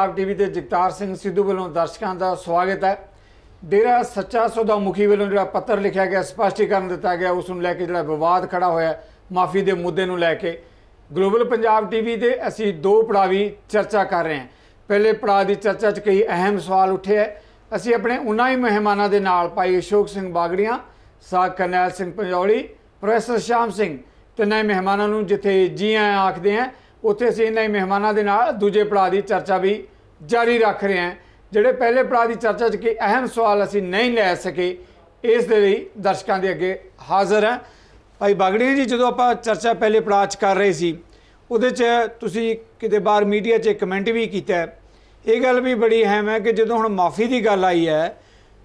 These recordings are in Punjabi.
ਪੰਜਾਬ ਟੀਵੀ ਤੇ ਜਗਤਾਰ ਸਿੰਘ ਸਿੱਧੂ ਵੱਲੋਂ ਦਰਸ਼ਕਾਂ ਦਾ ਸਵਾਗਤ ਹੈ ਡੇਰਾ ਸੱਚਾ ਸੌਦਾ ਮੁਖੀ ਵੱਲੋਂ ਜਿਹੜਾ ਪੱਤਰ ਲਿਖਿਆ ਗਿਆ ਸਪਸ਼ਟੀਕਰਨ ਦਿੱਤਾ ਗਿਆ ਉਸ ਨੂੰ ਲੈ ਕੇ ਜਿਹੜਾ ਵਿਵਾਦ ਖੜਾ ਹੋਇਆ ਮਾਫੀ ਦੇ ਮੁੱਦੇ ਨੂੰ ਲੈ ਕੇ ਗਲੋਬਲ ਪੰਜਾਬ ਟੀਵੀ ਤੇ ਅਸੀਂ ਦੋ ਪੜਾਵੀ ਚਰਚਾ ਕਰ ਰਹੇ ਹਾਂ ਪਹਿਲੇ ਪੜਾਅ ਦੀ ਚਰਚਾ 'ਚ ਕਈ ਅਹਿਮ ਸਵਾਲ ਉੱਠੇ ਹੈ ਅਸੀਂ ਆਪਣੇ ਉਹਨਾਂ ਹੀ ਮਹਿਮਾਨਾਂ ਦੇ ਨਾਲ ਭਾਈ ਅਸ਼ੋਕ ਸਿੰਘ ਬਾਗੜੀਆਂ ਸਾਖ ਕਰਨੈਲ ਸਿੰਘ ਪੰਜੌਲੀ ਪ੍ਰੋਫੈਸਰ ਸ਼ਾਮ ਸਿੰਘ ਤਿੰਨਾਂ ਮਹਿਮਾਨਾਂ ਨੂੰ ਜਿੱਥੇ ਜੀ ਆਇਆਂ ਆਖਦੇ ਆਂ ਉੱਥੇ ਅਸੀਂ ਇਹਨਾਂ ਹੀ ਮਹਿਮਾਨਾਂ ਦੇ ਨਾਲ ਦੂਜੇ ਪੜਾਅ ਦੀ ਚਰਚਾ ਵੀ ਜਾਰੀ ਰੱਖ ਰਹੇ ਹਾਂ ਜਿਹੜੇ ਪਹਿਲੇ ਪੜਾਅ ਦੀ ਚਰਚਾ 'ਚ ਕਿ ਅਹਿਮ ਸਵਾਲ ਅਸੀਂ ਨਹੀਂ ਲੈ ਸਕੇ ਇਸ ਦੇ ਲਈ ਦਰਸ਼ਕਾਂ ਦੇ ਅੱਗੇ ਹਾਜ਼ਰ ਹਾਂ ਭਾਈ ਬਾਗੜੀ ਜੀ ਜਦੋਂ ਆਪਾਂ ਚਰਚਾ ਪਹਿਲੇ ਪੜਾਅ 'ਚ ਕਰ ਰਹੇ ਸੀ ਉਹਦੇ 'ਚ ਤੁਸੀਂ ਕਿਤੇ ਬਾਹਰ ਮੀਡੀਆ 'ਚ ਕਮੈਂਟ ਵੀ ਕੀਤਾ ਇਹ ਗੱਲ ਵੀ ਬੜੀ ਅਹਿਮ ਹੈ ਕਿ ਜਦੋਂ ਹੁਣ ਮਾਫੀ ਦੀ ਗੱਲ ਆਈ ਹੈ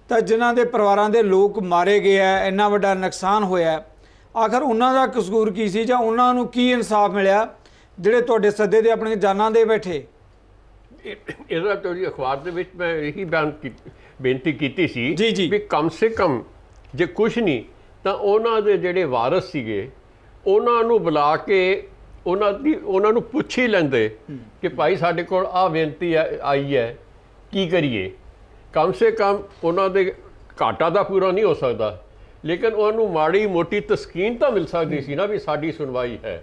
ਤਾਂ ਜਿਨ੍ਹਾਂ ਦੇ ਪਰਿਵਾਰਾਂ ਦੇ ਲੋਕ ਮਾਰੇ ਗਏ ਐ ਇੰਨਾ ਵੱਡਾ ਨੁਕਸਾਨ ਹੋਇਆ ਆਖਰ ਉਹਨਾਂ ਦਾ ਕਸੂਰ ਕੀ ਸੀ ਜਾਂ ਉਹਨਾਂ ਨੂੰ ਕੀ ਇਨਸਾਫ ਮਿਲਿਆ ਜਿਹੜੇ ਤੁਹਾਡੇ ਸੱਦੇ ਦੇ ਆਪਣੇ ਜਾਨਾਂ ਦੇ ਬੈਠੇ ਇਹਦਾ ਤੋਂ ਜੀ ਅਖਬਾਰ ਦੇ ਵਿੱਚ ਮੈਂ ਇਹੀ ਬੇਨਤੀ ਕੀਤੀ ਸੀ ਵੀ ਕਮ ਸੇ ਕਮ ਜੇ ਕੁਝ ਨਹੀਂ ਤਾਂ ਉਹਨਾਂ ਦੇ ਜਿਹੜੇ ਵਾਰਸ ਸੀਗੇ ਉਹਨਾਂ ਨੂੰ ਬੁਲਾ ਕੇ ਉਹਨਾਂ ਦੀ ਉਹਨਾਂ ਨੂੰ ਪੁੱਛ ਹੀ ਲੈਂਦੇ ਕਿ ਭਾਈ ਸਾਡੇ ਕੋਲ ਆ ਬੇਨਤੀ ਆਈ ਹੈ ਕੀ ਕਰੀਏ ਕਮ ਸੇ ਕਮ ਉਹਨਾਂ ਦੇ ਘਾਟਾ ਦਾ ਪੂਰਾ ਨਹੀਂ ਹੋ ਸਕਦਾ ਲੇਕਿਨ ਉਹਨੂੰ ਮਾੜੀ ਮੋਟੀ ਤਸਕੀਨ ਤਾਂ ਮਿਲ ਸਕਦੀ ਸੀ ਨਾ ਵੀ ਸਾਡੀ ਸੁਣਵਾਈ ਹੈ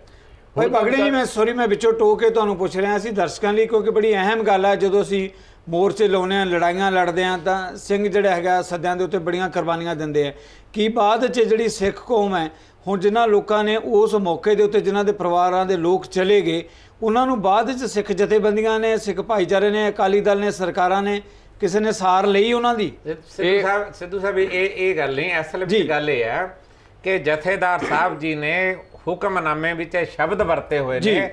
ਭਾਈ ਪਗੜੀ ਜੀ ਮੈਂ ਸੌਰੀ ਮੈਂ ਵਿੱਚੋਂ ਟੋਕ ਕੇ ਤੁਹਾਨੂੰ ਪੁੱਛ ਰਿਹਾ ਸੀ ਦਰਸ਼ਕਾਂ ਲਈ ਕਿਉਂਕਿ ਬੜੀ ਅਹਿਮ ਗੱਲ ਹੈ ਜਦੋਂ ਅਸੀਂ ਮੋਰਚੇ ਲਾਉਨੇ ਆ ਲੜਾਈਆਂ ਲੜਦੇ ਆ ਤਾਂ ਸਿੰਘ ਜਿਹੜਾ ਹੈਗਾ ਸੱਦਿਆਂ ਦੇ ਉੱਤੇ ਬੜੀਆਂ ਕੁਰਬਾਨੀਆਂ ਦਿੰਦੇ ਆ ਕੀ ਬਾਅਦ 'ਚ ਜਿਹੜੀ ਸਿੱਖ ਕੌਮ ਹੈ ਹੁਣ ਜਿਨ੍ਹਾਂ ਲੋਕਾਂ ਨੇ ਉਸ ਮੌਕੇ ਦੇ ਉੱਤੇ ਜਿਨ੍ਹਾਂ ਦੇ ਪਰਿਵਾਰਾਂ ਦੇ ਲੋਕ ਚਲੇ ਗਏ ਉਹਨਾਂ ਨੂੰ ਬਾਅਦ 'ਚ ਸਿੱਖ ਜਥੇਬੰਦੀਆਂ ਨੇ ਸਿੱਖ ਭਾਈਚਾਰੇ ਨੇ ਅਕਾਲੀ ਦਲ ਨੇ ਸਰਕਾਰਾਂ ਨੇ ਕਿਸੇ ਨੇ ਸਾਰ ਲਈ ਉਹਨਾਂ ਦੀ ਸਿੱਧੂ ਸਾਹਿਬ ਸਿੱਧੂ ਸਾਹਿਬ ਇਹ ਇਹ ਗੱਲ ਨਹੀਂ ਅਸਲ ਵਿੱਚ ਗੱਲ ਇਹ ਹੈ ਕਿ ਜਥੇਦਾਰ ਸਾਹਿਬ ਜੀ ਨੇ ਹੁਕਮਨਾਮੇ ਵਿੱਚ ਇਹ ਸ਼ਬਦ ਵਰਤੇ ਹੋਏ ਨੇ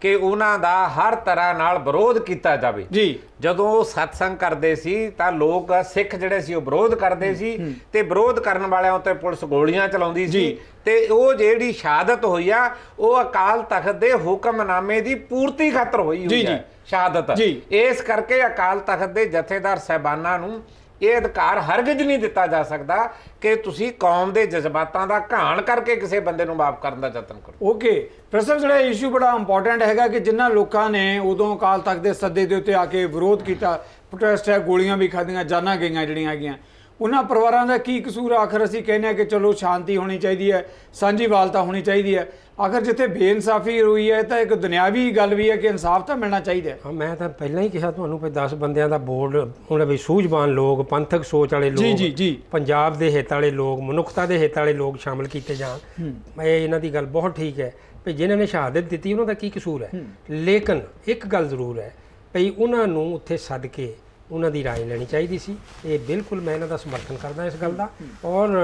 ਕਿ ਉਹਨਾਂ ਦਾ ਹਰ ਤਰ੍ਹਾਂ ਨਾਲ ਵਿਰੋਧ ਕੀਤਾ ਜਾਵੇ ਜੀ ਜਦੋਂ ਉਹ satsang ਕਰਦੇ ਸੀ ਤਾਂ ਲੋਕ ਸਿੱਖ ਜਿਹੜੇ ਸੀ ਉਹ ਵਿਰੋਧ ਕਰਦੇ ਸੀ ਤੇ ਵਿਰੋਧ ਕਰਨ ਵਾਲਿਆਂ ਉੱਤੇ ਪੁਲਿਸ ਗੋਲੀਆਂ ਚਲਾਉਂਦੀ ਸੀ ਤੇ ਉਹ ਜਿਹੜੀ ਸ਼ਹਾਦਤ ਹੋਈ ਆ ਉਹ ਅਕਾਲ ਤਖਤ ਦੇ ਹੁਕਮਨਾਮੇ ਦੀ ਪੂਰਤੀ ਖਾਤਰ ਹੋਈ ਹੋਈ ਹੈ ਸ਼ਹਾਦਤ ਇਸ ਕਰਕੇ ਅਕਾਲ ਤਖਤ ਦੇ ਜਥੇਦਾਰ ਸਹਿਬਾਨਾਂ ਨੂੰ ਇਹ ਅਧਿਕਾਰ ਹਰਗਿਜ਼ ਨਹੀਂ ਦਿੱਤਾ ਜਾ ਸਕਦਾ ਕਿ ਤੁਸੀਂ ਕੌਮ ਦੇ ਜਜ਼ਬਾਤਾਂ ਦਾ ਘਾਣ ਕਰਕੇ ਕਿਸੇ ਬੰਦੇ ਨੂੰ ਮਾਫ ਕਰਨ ਦਾ ਯਤਨ ਕਰੋ ਓਕੇ ਪ੍ਰੋਫੈਸਰ ਜਿਹੜਾ ਇਸ਼ੂ ਬੜਾ ਇੰਪੋਰਟੈਂਟ ਹੈਗਾ ਕਿ ਜਿਨ੍ਹਾਂ ਲੋਕਾਂ ਨੇ ਉਦੋਂ ਅਕਾਲ ਤਖਤ ਦੇ ਸੱਦੇ ਦੇ ਉੱਤੇ ਆ ਕੇ ਵਿਰੋਧ ਕੀਤਾ ਪ੍ਰੋਟੈਸਟ ਹੈ ਗੋਲੀਆਂ ਵੀ ਖਾਧੀਆਂ ਜਾਨਾਂ ਗਈਆਂ ਜਿਹੜੀਆਂ ਹੈਗੀਆਂ ਉਹਨਾਂ ਪਰਿਵਾਰਾਂ ਦਾ ਕੀ ਕਸੂਰ ਆਖਰ ਅਸੀਂ ਕਹਿੰਦੇ ਆ ਕਿ ਚਲੋ ਸ਼ਾਂਤੀ ਹੋਣੀ ਚਾਹੀਦੀ ਹੈ ਸਾਂਝੀ ਵਾਲਤਾ ਹੋਣੀ ਚਾਹੀਦੀ ਹੈ ਆਖਰ ਜਿੱਥੇ ਬੇਇਨਸਾਫੀ ਹੋਈ ਹੈ ਤਾਂ ਇੱਕ ਦੁਨਿਆਵੀ ਗੱਲ ਵੀ ਹੈ ਕਿ ਇਨਸਾਫ ਤਾਂ ਮਿਲਣਾ ਚਾਹੀਦਾ ਹੈ ਮੈਂ ਤਾਂ ਪਹਿਲਾਂ ਹੀ ਕਿਹਾ ਤੁਹਾਨੂੰ ਕਿ 10 ਬੰਦਿਆਂ ਦਾ ਬੋਰਡ ਹੁਣ ਵੀ ਸੂਝਵਾਨ ਲੋਕ ਪੰਥਕ ਸੋਚ ਵਾਲੇ ਲੋਕ ਜੀ ਜੀ ਜੀ ਪੰਜਾਬ ਦੇ ਹਿੱਤ ਵਾਲੇ ਲੋਕ ਮਨੁੱਖਤਾ ਦੇ ਹਿੱਤ ਵਾਲੇ ਲੋਕ ਸ਼ਾਮਲ ਕੀਤੇ ਜਾਣ ਮੈਂ ਇਹਨਾਂ ਦੀ ਗੱਲ ਬਹੁਤ ਠੀਕ ਹੈ ਕਿ ਜਿਨ੍ਹਾਂ ਨੇ ਸ਼ਹਾਦਤ ਦਿੱਤੀ ਉਹਨਾਂ ਦਾ ਕੀ ਕਸੂਰ ਹੈ ਲੇਕਿਨ ਇੱਕ ਗੱਲ ਜ਼ਰੂਰ ਹੈ ਭਈ ਉਹਨਾਂ ਨੂੰ ਉੱਥੇ ਸੱਦ ਕੇ ਉਹਨਾਂ ਦੀ رائے ਲੈਣੀ ਚਾਹੀਦੀ ਸੀ ਇਹ ਬਿਲਕੁਲ ਮੈਂ ਇਹਨਾਂ ਦਾ ਸਮਰਥਨ ਕਰਦਾ ਇਸ ਗੱਲ ਦਾ ਔਰ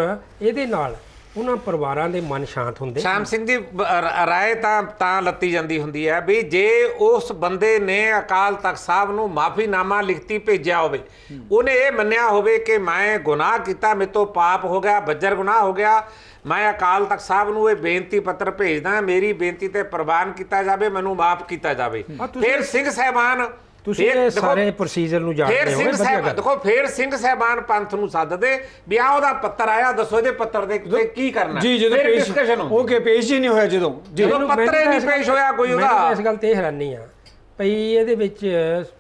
ਇਹਦੇ ਨਾਲ ਉਹਨਾਂ ਪਰਿਵਾਰਾਂ ਦੇ ਮਨ ਸ਼ਾਂਤ ਹੁੰਦੇ ਸ਼ਾਮ ਸਿੰਘ ਦੀ ਰਾਏ ਤਾਂ ਤਾਂ ਲੱਤੀ ਜਾਂਦੀ ਹੁੰਦੀ ਹੈ ਵੀ ਜੇ ਉਸ ਬੰਦੇ ਨੇ ਅਕਾਲ ਤਖਤ ਸਾਹਿਬ ਨੂੰ ਮਾਫੀਨਾਮਾ ਲਿਖਤੀ ਭੇਜਿਆ ਹੋਵੇ ਉਹਨੇ ਇਹ ਮੰਨਿਆ ਹੋਵੇ ਕਿ ਮੈਂ ਗੁਨਾਹ ਕੀਤਾ ਮੇਤੋਂ ਪਾਪ ਹੋ ਗਿਆ ਬੱਜਰ ਗੁਨਾਹ ਹੋ ਗਿਆ ਮੈਂ ਅਕਾਲ ਤਖਤ ਸਾਹਿਬ ਨੂੰ ਇਹ ਬੇਨਤੀ ਪੱਤਰ ਭੇਜਦਾ ਮੇਰੀ ਬੇਨਤੀ ਤੇ ਪ੍ਰਵਾਨ ਕੀਤਾ ਜਾਵੇ ਮੈਨੂੰ ਮਾਫ ਕੀਤਾ ਜਾਵੇ ਫਿਰ ਸਿੰਘ ਸਹਿਬਾਨ ਤੁਸੀਂ ਇਹ ਸਾਰੇ ਪ੍ਰੋਸੀਜਰ ਨੂੰ ਜਾਣਦੇ ਹੋ ਫਿਰ ਸਿੰਘ ਸਾਹਿਬ ਦੇਖੋ ਫਿਰ ਸਿੰਘ ਸਾਹਿਬਾਨ ਪੰਥ ਨੂੰ ਸੱਦਦੇ ਵੀ ਆ ਉਹਦਾ ਪੱਤਰ ਆਇਆ ਦੱਸੋ ਇਹਦੇ ਪੱਤਰ ਦੇ ਕੀ ਕਰਨਾ ਜੀ ਜਦੋਂ ਪੇਸ਼ ਓਕੇ ਪੇਸ਼ ਹੀ ਨਹੀਂ ਹੋਇਆ ਜਦੋਂ ਜਦੋਂ ਪੱਤਰ ਹੀ ਨਹੀਂ ਪੇਸ਼ ਹੋਇਆ ਕੋਈ ਉਹਦਾ ਮੈਨੂੰ ਇਸ ਗੱਲ ਤੇ ਹੈਰਾਨੀ ਆ ਭਈ ਇਹਦੇ ਵਿੱਚ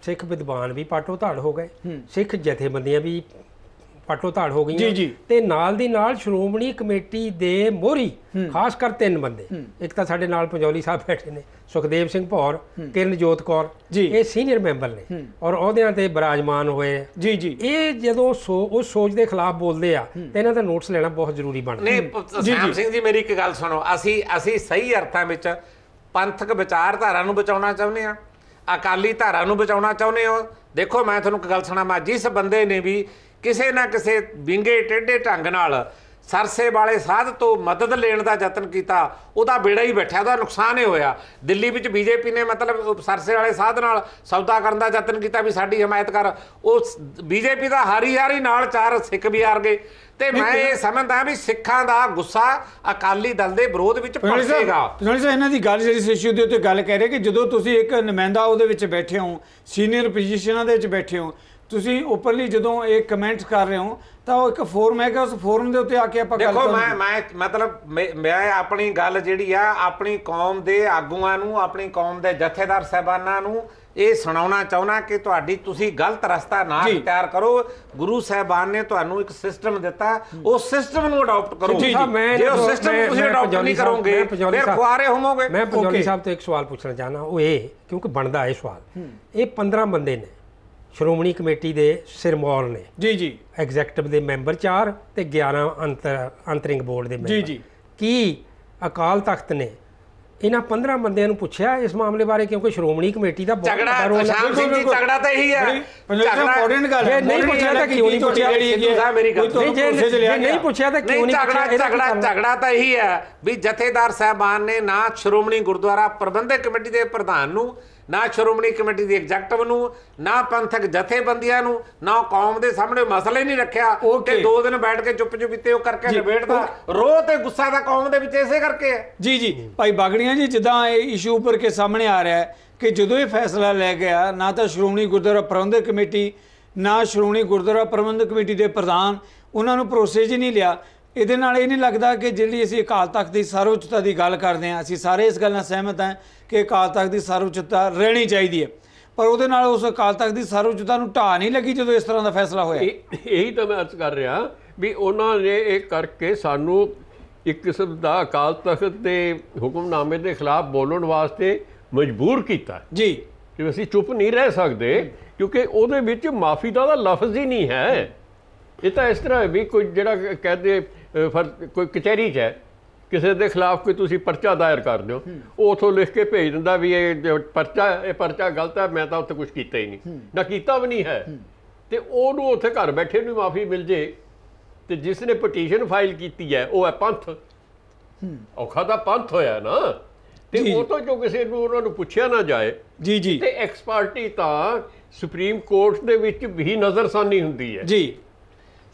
ਸਿੱਖ ਵਿਦਵਾਨ ਵੀ ਪਾਟੋ ਧੜ ਹੋ ਗਏ ਸਿੱਖ ਜਥੇਬੰਦੀਆਂ ਵੀ ਪਾਟੋ ਧਾੜ ਹੋ ਗਈਆਂ ਤੇ ਨਾਲ ਦੀ ਨਾਲ ਸ਼੍ਰੋਮਣੀ ਕਮੇਟੀ ਦੇ ਮੋਹਰੀ ਖਾਸ ਕਰ ਤਿੰਨ ਬੰਦੇ ਇੱਕ ਤਾਂ ਸਾਡੇ ਨਾਲ ਪੰਜੌਲੀ ਸਾਹਿਬ ਬੈਠੇ ਨੇ ਸੁਖਦੇਵ ਸਿੰਘ ਭੌਰ ਕਿਰਨਜੋਤ ਕੌਰ ਇਹ ਸੀਨੀਅਰ ਮੈਂਬਰ ਨੇ ਔਰ ਅਹੁਦਿਆਂ ਤੇ ਬਰਾਜਮਾਨ ਹੋਏ ਜੀ ਜੀ ਇਹ ਜਦੋਂ ਉਸ ਸੋਚ ਦੇ ਖਿਲਾਫ ਬੋਲਦੇ ਆ ਤੇ ਇਹਨਾਂ ਦਾ ਨੋਟਸ ਲੈਣਾ ਬਹੁਤ ਜ਼ਰੂਰੀ ਬਣਦਾ ਨਹੀਂ ਸੈਮ ਸਿੰਘ ਜੀ ਮੇਰੀ ਇੱਕ ਗੱਲ ਸੁਣੋ ਅਸੀਂ ਅਸੀਂ ਸਹੀ ਅਰਥਾਂ ਵਿੱਚ ਪੰਥਕ ਵਿਚਾਰਧਾਰਾ ਨੂੰ ਬਚਾਉਣਾ ਚਾਹੁੰਦੇ ਆ ਅਕਾਲੀ ਧਾਰਾ ਨੂੰ ਬਚਾਉਣਾ ਚਾਹੁੰਦੇ ਹੋ ਦੇਖੋ ਮੈਂ ਤੁਹਾਨੂੰ ਇੱਕ ਗੱਲ ਸੁਣਾਵਾਂ ਜਿਸ ਬੰਦੇ ਨੇ ਵੀ ਕਿਸੇ ਨਾ ਕਿਸੇ ਵਿੰਗੇ ਟੇਡੇ ਢੰਗ ਨਾਲ ਸਰਸੇ ਵਾਲੇ ਸਾਧ ਤੋਂ ਮਦਦ ਲੈਣ ਦਾ ਯਤਨ ਕੀਤਾ ਉਹਦਾ ਬੇੜਾ ਹੀ ਬੈਠਾ ਉਹਦਾ ਨੁਕਸਾਨ ਹੀ ਹੋਇਆ ਦਿੱਲੀ ਵਿੱਚ ਬੀਜੇਪੀ ਨੇ ਮਤਲਬ ਸਰਸੇ ਵਾਲੇ ਸਾਧ ਨਾਲ ਸੌਦਾ ਕਰਨ ਦਾ ਯਤਨ ਕੀਤਾ ਵੀ ਸਾਡੀ ਹਮਾਇਤ ਕਰ ਉਹ ਬੀਜੇਪੀ ਦਾ ਹਾਰੀ ਹਾਰੀ ਨਾਲ ਚਾਰ ਸਿੱਖ ਵੀ ਆ ਗਏ ਤੇ ਮੈਂ ਇਹ ਸਮਝਦਾ ਵੀ ਸਿੱਖਾਂ ਦਾ ਗੁੱਸਾ ਅਕਾਲੀ ਦਲ ਦੇ ਵਿਰੋਧ ਵਿੱਚ ਪੜੇਗਾ ਸੁਣੀ ਸਾਹਿਬ ਇਹਨਾਂ ਦੀ ਗੱਲ ਜਿਹੜੀ ਇਸ਼ੂ ਦੇ ਉੱਤੇ ਗੱਲ ਕਹਿ ਰਹੇ ਕਿ ਜਦੋਂ ਤੁਸੀਂ ਇੱਕ ਨੁਮਾਇੰਦਾ ਉਹਦੇ ਵਿੱਚ ਬੈਠੇ ਹੋ ਸੀਨੀਅਰ ਪੋਜੀਸ਼ਨਾਂ ਦੇ ਵਿੱਚ ਬੈਠੇ ਹੋ ਤੁਸੀਂ ਓਪਨਲੀ ਜਦੋਂ ਇਹ ਕਮੈਂਟਸ ਕਰ ਰਹੇ ਹੋ ਤਾਂ ਉਹ ਇੱਕ ਫੋਰਮ ਹੈਗਾ ਉਸ ਫੋਰਮ ਦੇ ਉੱਤੇ ਆ ਕੇ ਆਪਾਂ ਗੱਲ ਕਰਦੇ ਦੇਖੋ ਮੈਂ ਮੈਂ ਮਤਲਬ ਮੈਂ ਆਪਣੀ ਗੱਲ ਜਿਹੜੀ ਆ ਆਪਣੀ ਕੌਮ ਦੇ ਆਗੂਆਂ ਨੂੰ ਆਪਣੀ ਕੌਮ ਦੇ ਜਥੇਦਾਰ ਸਹਿਬਾਨਾਂ ਨੂੰ ਇਹ ਸੁਣਾਉਣਾ ਚਾਹੁੰਨਾ ਕਿ ਤੁਹਾਡੀ ਤੁਸੀਂ ਗਲਤ ਰਸਤਾ ਨਾ ਤਿਆਰ ਕਰੋ ਗੁਰੂ ਸਾਹਿਬਾਨ ਨੇ ਤੁਹਾਨੂੰ ਇੱਕ ਸਿਸਟਮ ਦਿੱਤਾ ਉਹ ਸਿਸਟਮ ਨੂੰ ਅਡਾਪਟ ਕਰੋ ਜੇ ਉਹ ਸਿਸਟਮ ਤੁਸੀਂ ਅਡਾਪਟ ਨਹੀਂ ਕਰੋਗੇ ਫਿਰ ਖੁਆਰੇ ਹੋਵੋਗੇ ਮੈਂ ਪੰਜੋਲੀ ਸਾਹਿਬ ਤੋਂ ਇੱਕ ਸਵਾਲ ਪੁੱਛਣਾ ਚਾਹਨਾ ਉਹ ਇਹ ਕਿਉਂਕਿ ਬਣਦਾ ਇਹ ਸਵਾਲ ਇਹ 15 ਬੰਦੇ ਨੇ ਸ਼੍ਰੋਮਣੀ ਕਮੇਟੀ ਦੇ ਸਿਰਮੌਰ ਨੇ ਜੀ ਜੀ ਐਗਜ਼ੈਕਟਿਵ ਦੇ ਮੈਂਬਰ 4 ਤੇ 11 ਅੰਤਰ ਅੰਤਰਿੰਗ ਬੋਰਡ ਦੇ ਮੈਂਬਰ ਜੀ ਜੀ ਕੀ ਅਕਾਲ ਤਖਤ ਨੇ ਇਹਨਾਂ 15 ਬੰਦਿਆਂ ਨੂੰ ਪੁੱਛਿਆ ਇਸ ਮਾਮਲੇ ਬਾਰੇ ਕਿਉਂਕਿ ਸ਼੍ਰੋਮਣੀ ਕਮੇਟੀ ਦਾ ਬਹੁਤ ਵੱਡਾ ਰੋਲ ਹੈ ਸ਼ਾਮ ਸਿੰਘ ਜੀ ਝਗੜਾ ਤਾਂ ਇਹੀ ਹੈ ਝਗੜਾ ਇੰਪੋਰਟੈਂਟ ਗੱਲ ਹੈ ਨਹੀਂ ਪੁੱਛਿਆ ਤਾਂ ਕਿਉਂ ਨਹੀਂ ਪੁੱਛਿਆ ਜਿਹੜੀ ਸਾਹਿਬ ਮੇਰੀ ਗੱਲ ਨਹੀਂ ਨਹੀਂ ਪੁੱਛਿਆ ਤਾਂ ਕਿਉਂ ਨਹੀਂ ਝਗੜਾ ਝਗੜਾ ਝਗੜਾ ਤਾਂ ਇਹੀ ਹੈ ਵੀ ਜਥੇਦਾਰ ਸਹਿਬਾਨ ਨੇ ਨਾ ਸ਼੍ਰੋਮਣੀ ਗੁਰਦੁਆਰਾ ਪ੍ਰਬੰਧਕ ਕਮੇਟੀ ਦੇ ਪ੍ਰਧਾਨ ਨੂੰ ਨਾ ਸ਼੍ਰੋਮਣੀ ਕਮੇਟੀ ਦੀ ਐਗਜ਼ੈਕਟਿਵ ਨੂੰ ਨਾ ਪੰਥਕ ਜਥੇਬੰਦੀਆਂ ਨੂੰ ਨਾ ਕੌਮ ਦੇ ਸਾਹਮਣੇ ਮਸਲੇ ਨਹੀਂ ਰੱਖਿਆ ਤੇ ਦੋ ਦਿਨ ਬੈਠ ਕੇ ਚੁੱਪ ਚੁਪੀਤੇ ਉਹ ਕਰਕੇ ਦਾ ਰੋਹ ਤੇ ਗੁੱਸਾ ਦਾ ਕੌਮ ਦੇ ਵਿੱਚ ਇਸੇ ਕਰਕੇ ਹੈ ਜੀ ਜੀ ਭਾਈ ਬਾਗੜੀਆਂ ਜੀ ਜਿੱਦਾਂ ਇਹ ਇਸ਼ੂ ਉੱਪਰ ਕੇ ਸਾਹਮਣੇ ਆ ਰਿਹਾ ਹੈ ਕਿ ਜਦੋਂ ਇਹ ਫੈਸਲਾ ਲੈ ਗਿਆ ਨਾ ਤਾਂ ਸ਼੍ਰੋਮਣੀ ਗੁਰਦੁਆਰਾ ਪ੍ਰਬੰਧਕ ਕਮੇਟੀ ਨਾ ਸ਼੍ਰੋਮਣੀ ਗੁਰਦੁਆਰਾ ਪ੍ਰਬੰਧਕ ਕਮੇਟੀ ਦੇ ਪ੍ਰਧਾਨ ਉਹਨਾਂ ਨੂੰ ਪ੍ਰੋਸੈਸ ਹੀ ਨਹੀਂ ਲਿਆ ਇਹਦੇ ਨਾਲ ਇਹ ਨਹੀਂ ਲੱਗਦਾ ਕਿ ਜਿਹੜੀ ਅਸੀਂ ਅਕਾਲ ਤਖਤ ਦੀ ਸਰਵਉੱਚਤਾ ਦੀ ਗੱਲ ਕਰਦੇ ਹਾਂ ਅਸੀਂ ਸਾਰੇ ਇਸ ਗੱਲ ਨਾਲ ਸਹਿਮਤ ਹਾਂ ਕਿ ਅਕਾਲ ਤਖਤ ਦੀ ਸਰਵਉੱਚਤਾ ਰਹਿਣੀ ਚਾਹੀਦੀ ਹੈ ਪਰ ਉਹਦੇ ਨਾਲ ਉਸ ਅਕਾਲ ਤਖਤ ਦੀ ਸਰਵਉੱਚਤਾ ਨੂੰ ਢਾਹ ਨਹੀਂ ਲੱਗੀ ਜਦੋਂ ਇਸ ਤਰ੍ਹਾਂ ਦਾ ਫੈਸਲਾ ਹੋਇਆ ਇਹੀ ਤਾਂ ਮੈਂ ਅਰਜ਼ ਕਰ ਰਿਹਾ ਵੀ ਉਹਨਾਂ ਨੇ ਇਹ ਕਰਕੇ ਸਾਨੂੰ ਇੱਕ ਕਿਸਮ ਦਾ ਅਕਾਲ ਤਖਤ ਦੇ ਹੁਕਮਨਾਮੇ ਦੇ ਖਿਲਾਫ ਬੋਲਣ ਵਾਸਤੇ ਮਜਬੂਰ ਕੀਤਾ ਜੀ ਕਿ ਅਸੀਂ ਚੁੱਪ ਨਹੀਂ ਰਹਿ ਸਕਦੇ ਕਿਉਂਕਿ ਉਹਦੇ ਵਿੱਚ ਮਾਫੀ ਦਾ ਲਫ਼ਜ਼ ਹੀ ਨਹੀਂ ਹੈ ਇਹ ਤਾਂ ਇਸ ਤਰ੍ਹਾਂ ਵੀ ਕੋਈ ਜਿਹੜਾ ਕਹਦੇ ਫਰ ਕੋਈ ਕਚਹਿਰੀ 'ਚ ਹੈ ਕਿਸੇ ਦੇ ਖਿਲਾਫ ਕੋਈ ਤੁਸੀਂ ਪਰਚਾ ਦਾਇਰ ਕਰ ਦਿਓ ਉਹ ਉਥੋਂ ਲਿਖ ਕੇ ਭੇਜ ਦਿੰਦਾ ਵੀ ਇਹ ਪਰਚਾ ਇਹ ਪਰਚਾ ਗਲਤ ਹੈ ਮੈਂ ਤਾਂ ਉੱਥੇ ਕੁਝ ਕੀਤਾ ਹੀ ਨਹੀਂ ਨਾ ਕੀਤਾ ਵੀ ਨਹੀਂ ਹੈ ਤੇ ਉਹ ਨੂੰ ਉੱਥੇ ਘਰ ਬੈਠੇ ਨੂੰ ਮਾਫੀ ਮਿਲ ਜੇ ਤੇ ਜਿਸ ਨੇ ਪਟੀਸ਼ਨ ਫਾਈਲ ਕੀਤੀ ਹੈ ਉਹ ਹੈ ਪੰਥ ਔਖਾ ਦਾ ਪੰਥ ਹੋਇਆ ਨਾ ਤੇ ਉਹ ਤੋਂ ਜੋ ਕਿਸੇ ਨੂੰ ਉਹਨਾਂ ਨੂੰ ਪੁੱਛਿਆ ਨਾ ਜਾਏ ਜੀ ਜੀ ਤੇ ਐਕਸਪਰਟੀ ਤਾਂ ਸੁਪਰੀਮ ਕੋਰਟ ਦੇ ਵਿੱਚ ਵੀ ਨਜ਼ਰਸਾਨੀ ਹੁੰਦੀ ਹੈ ਜੀ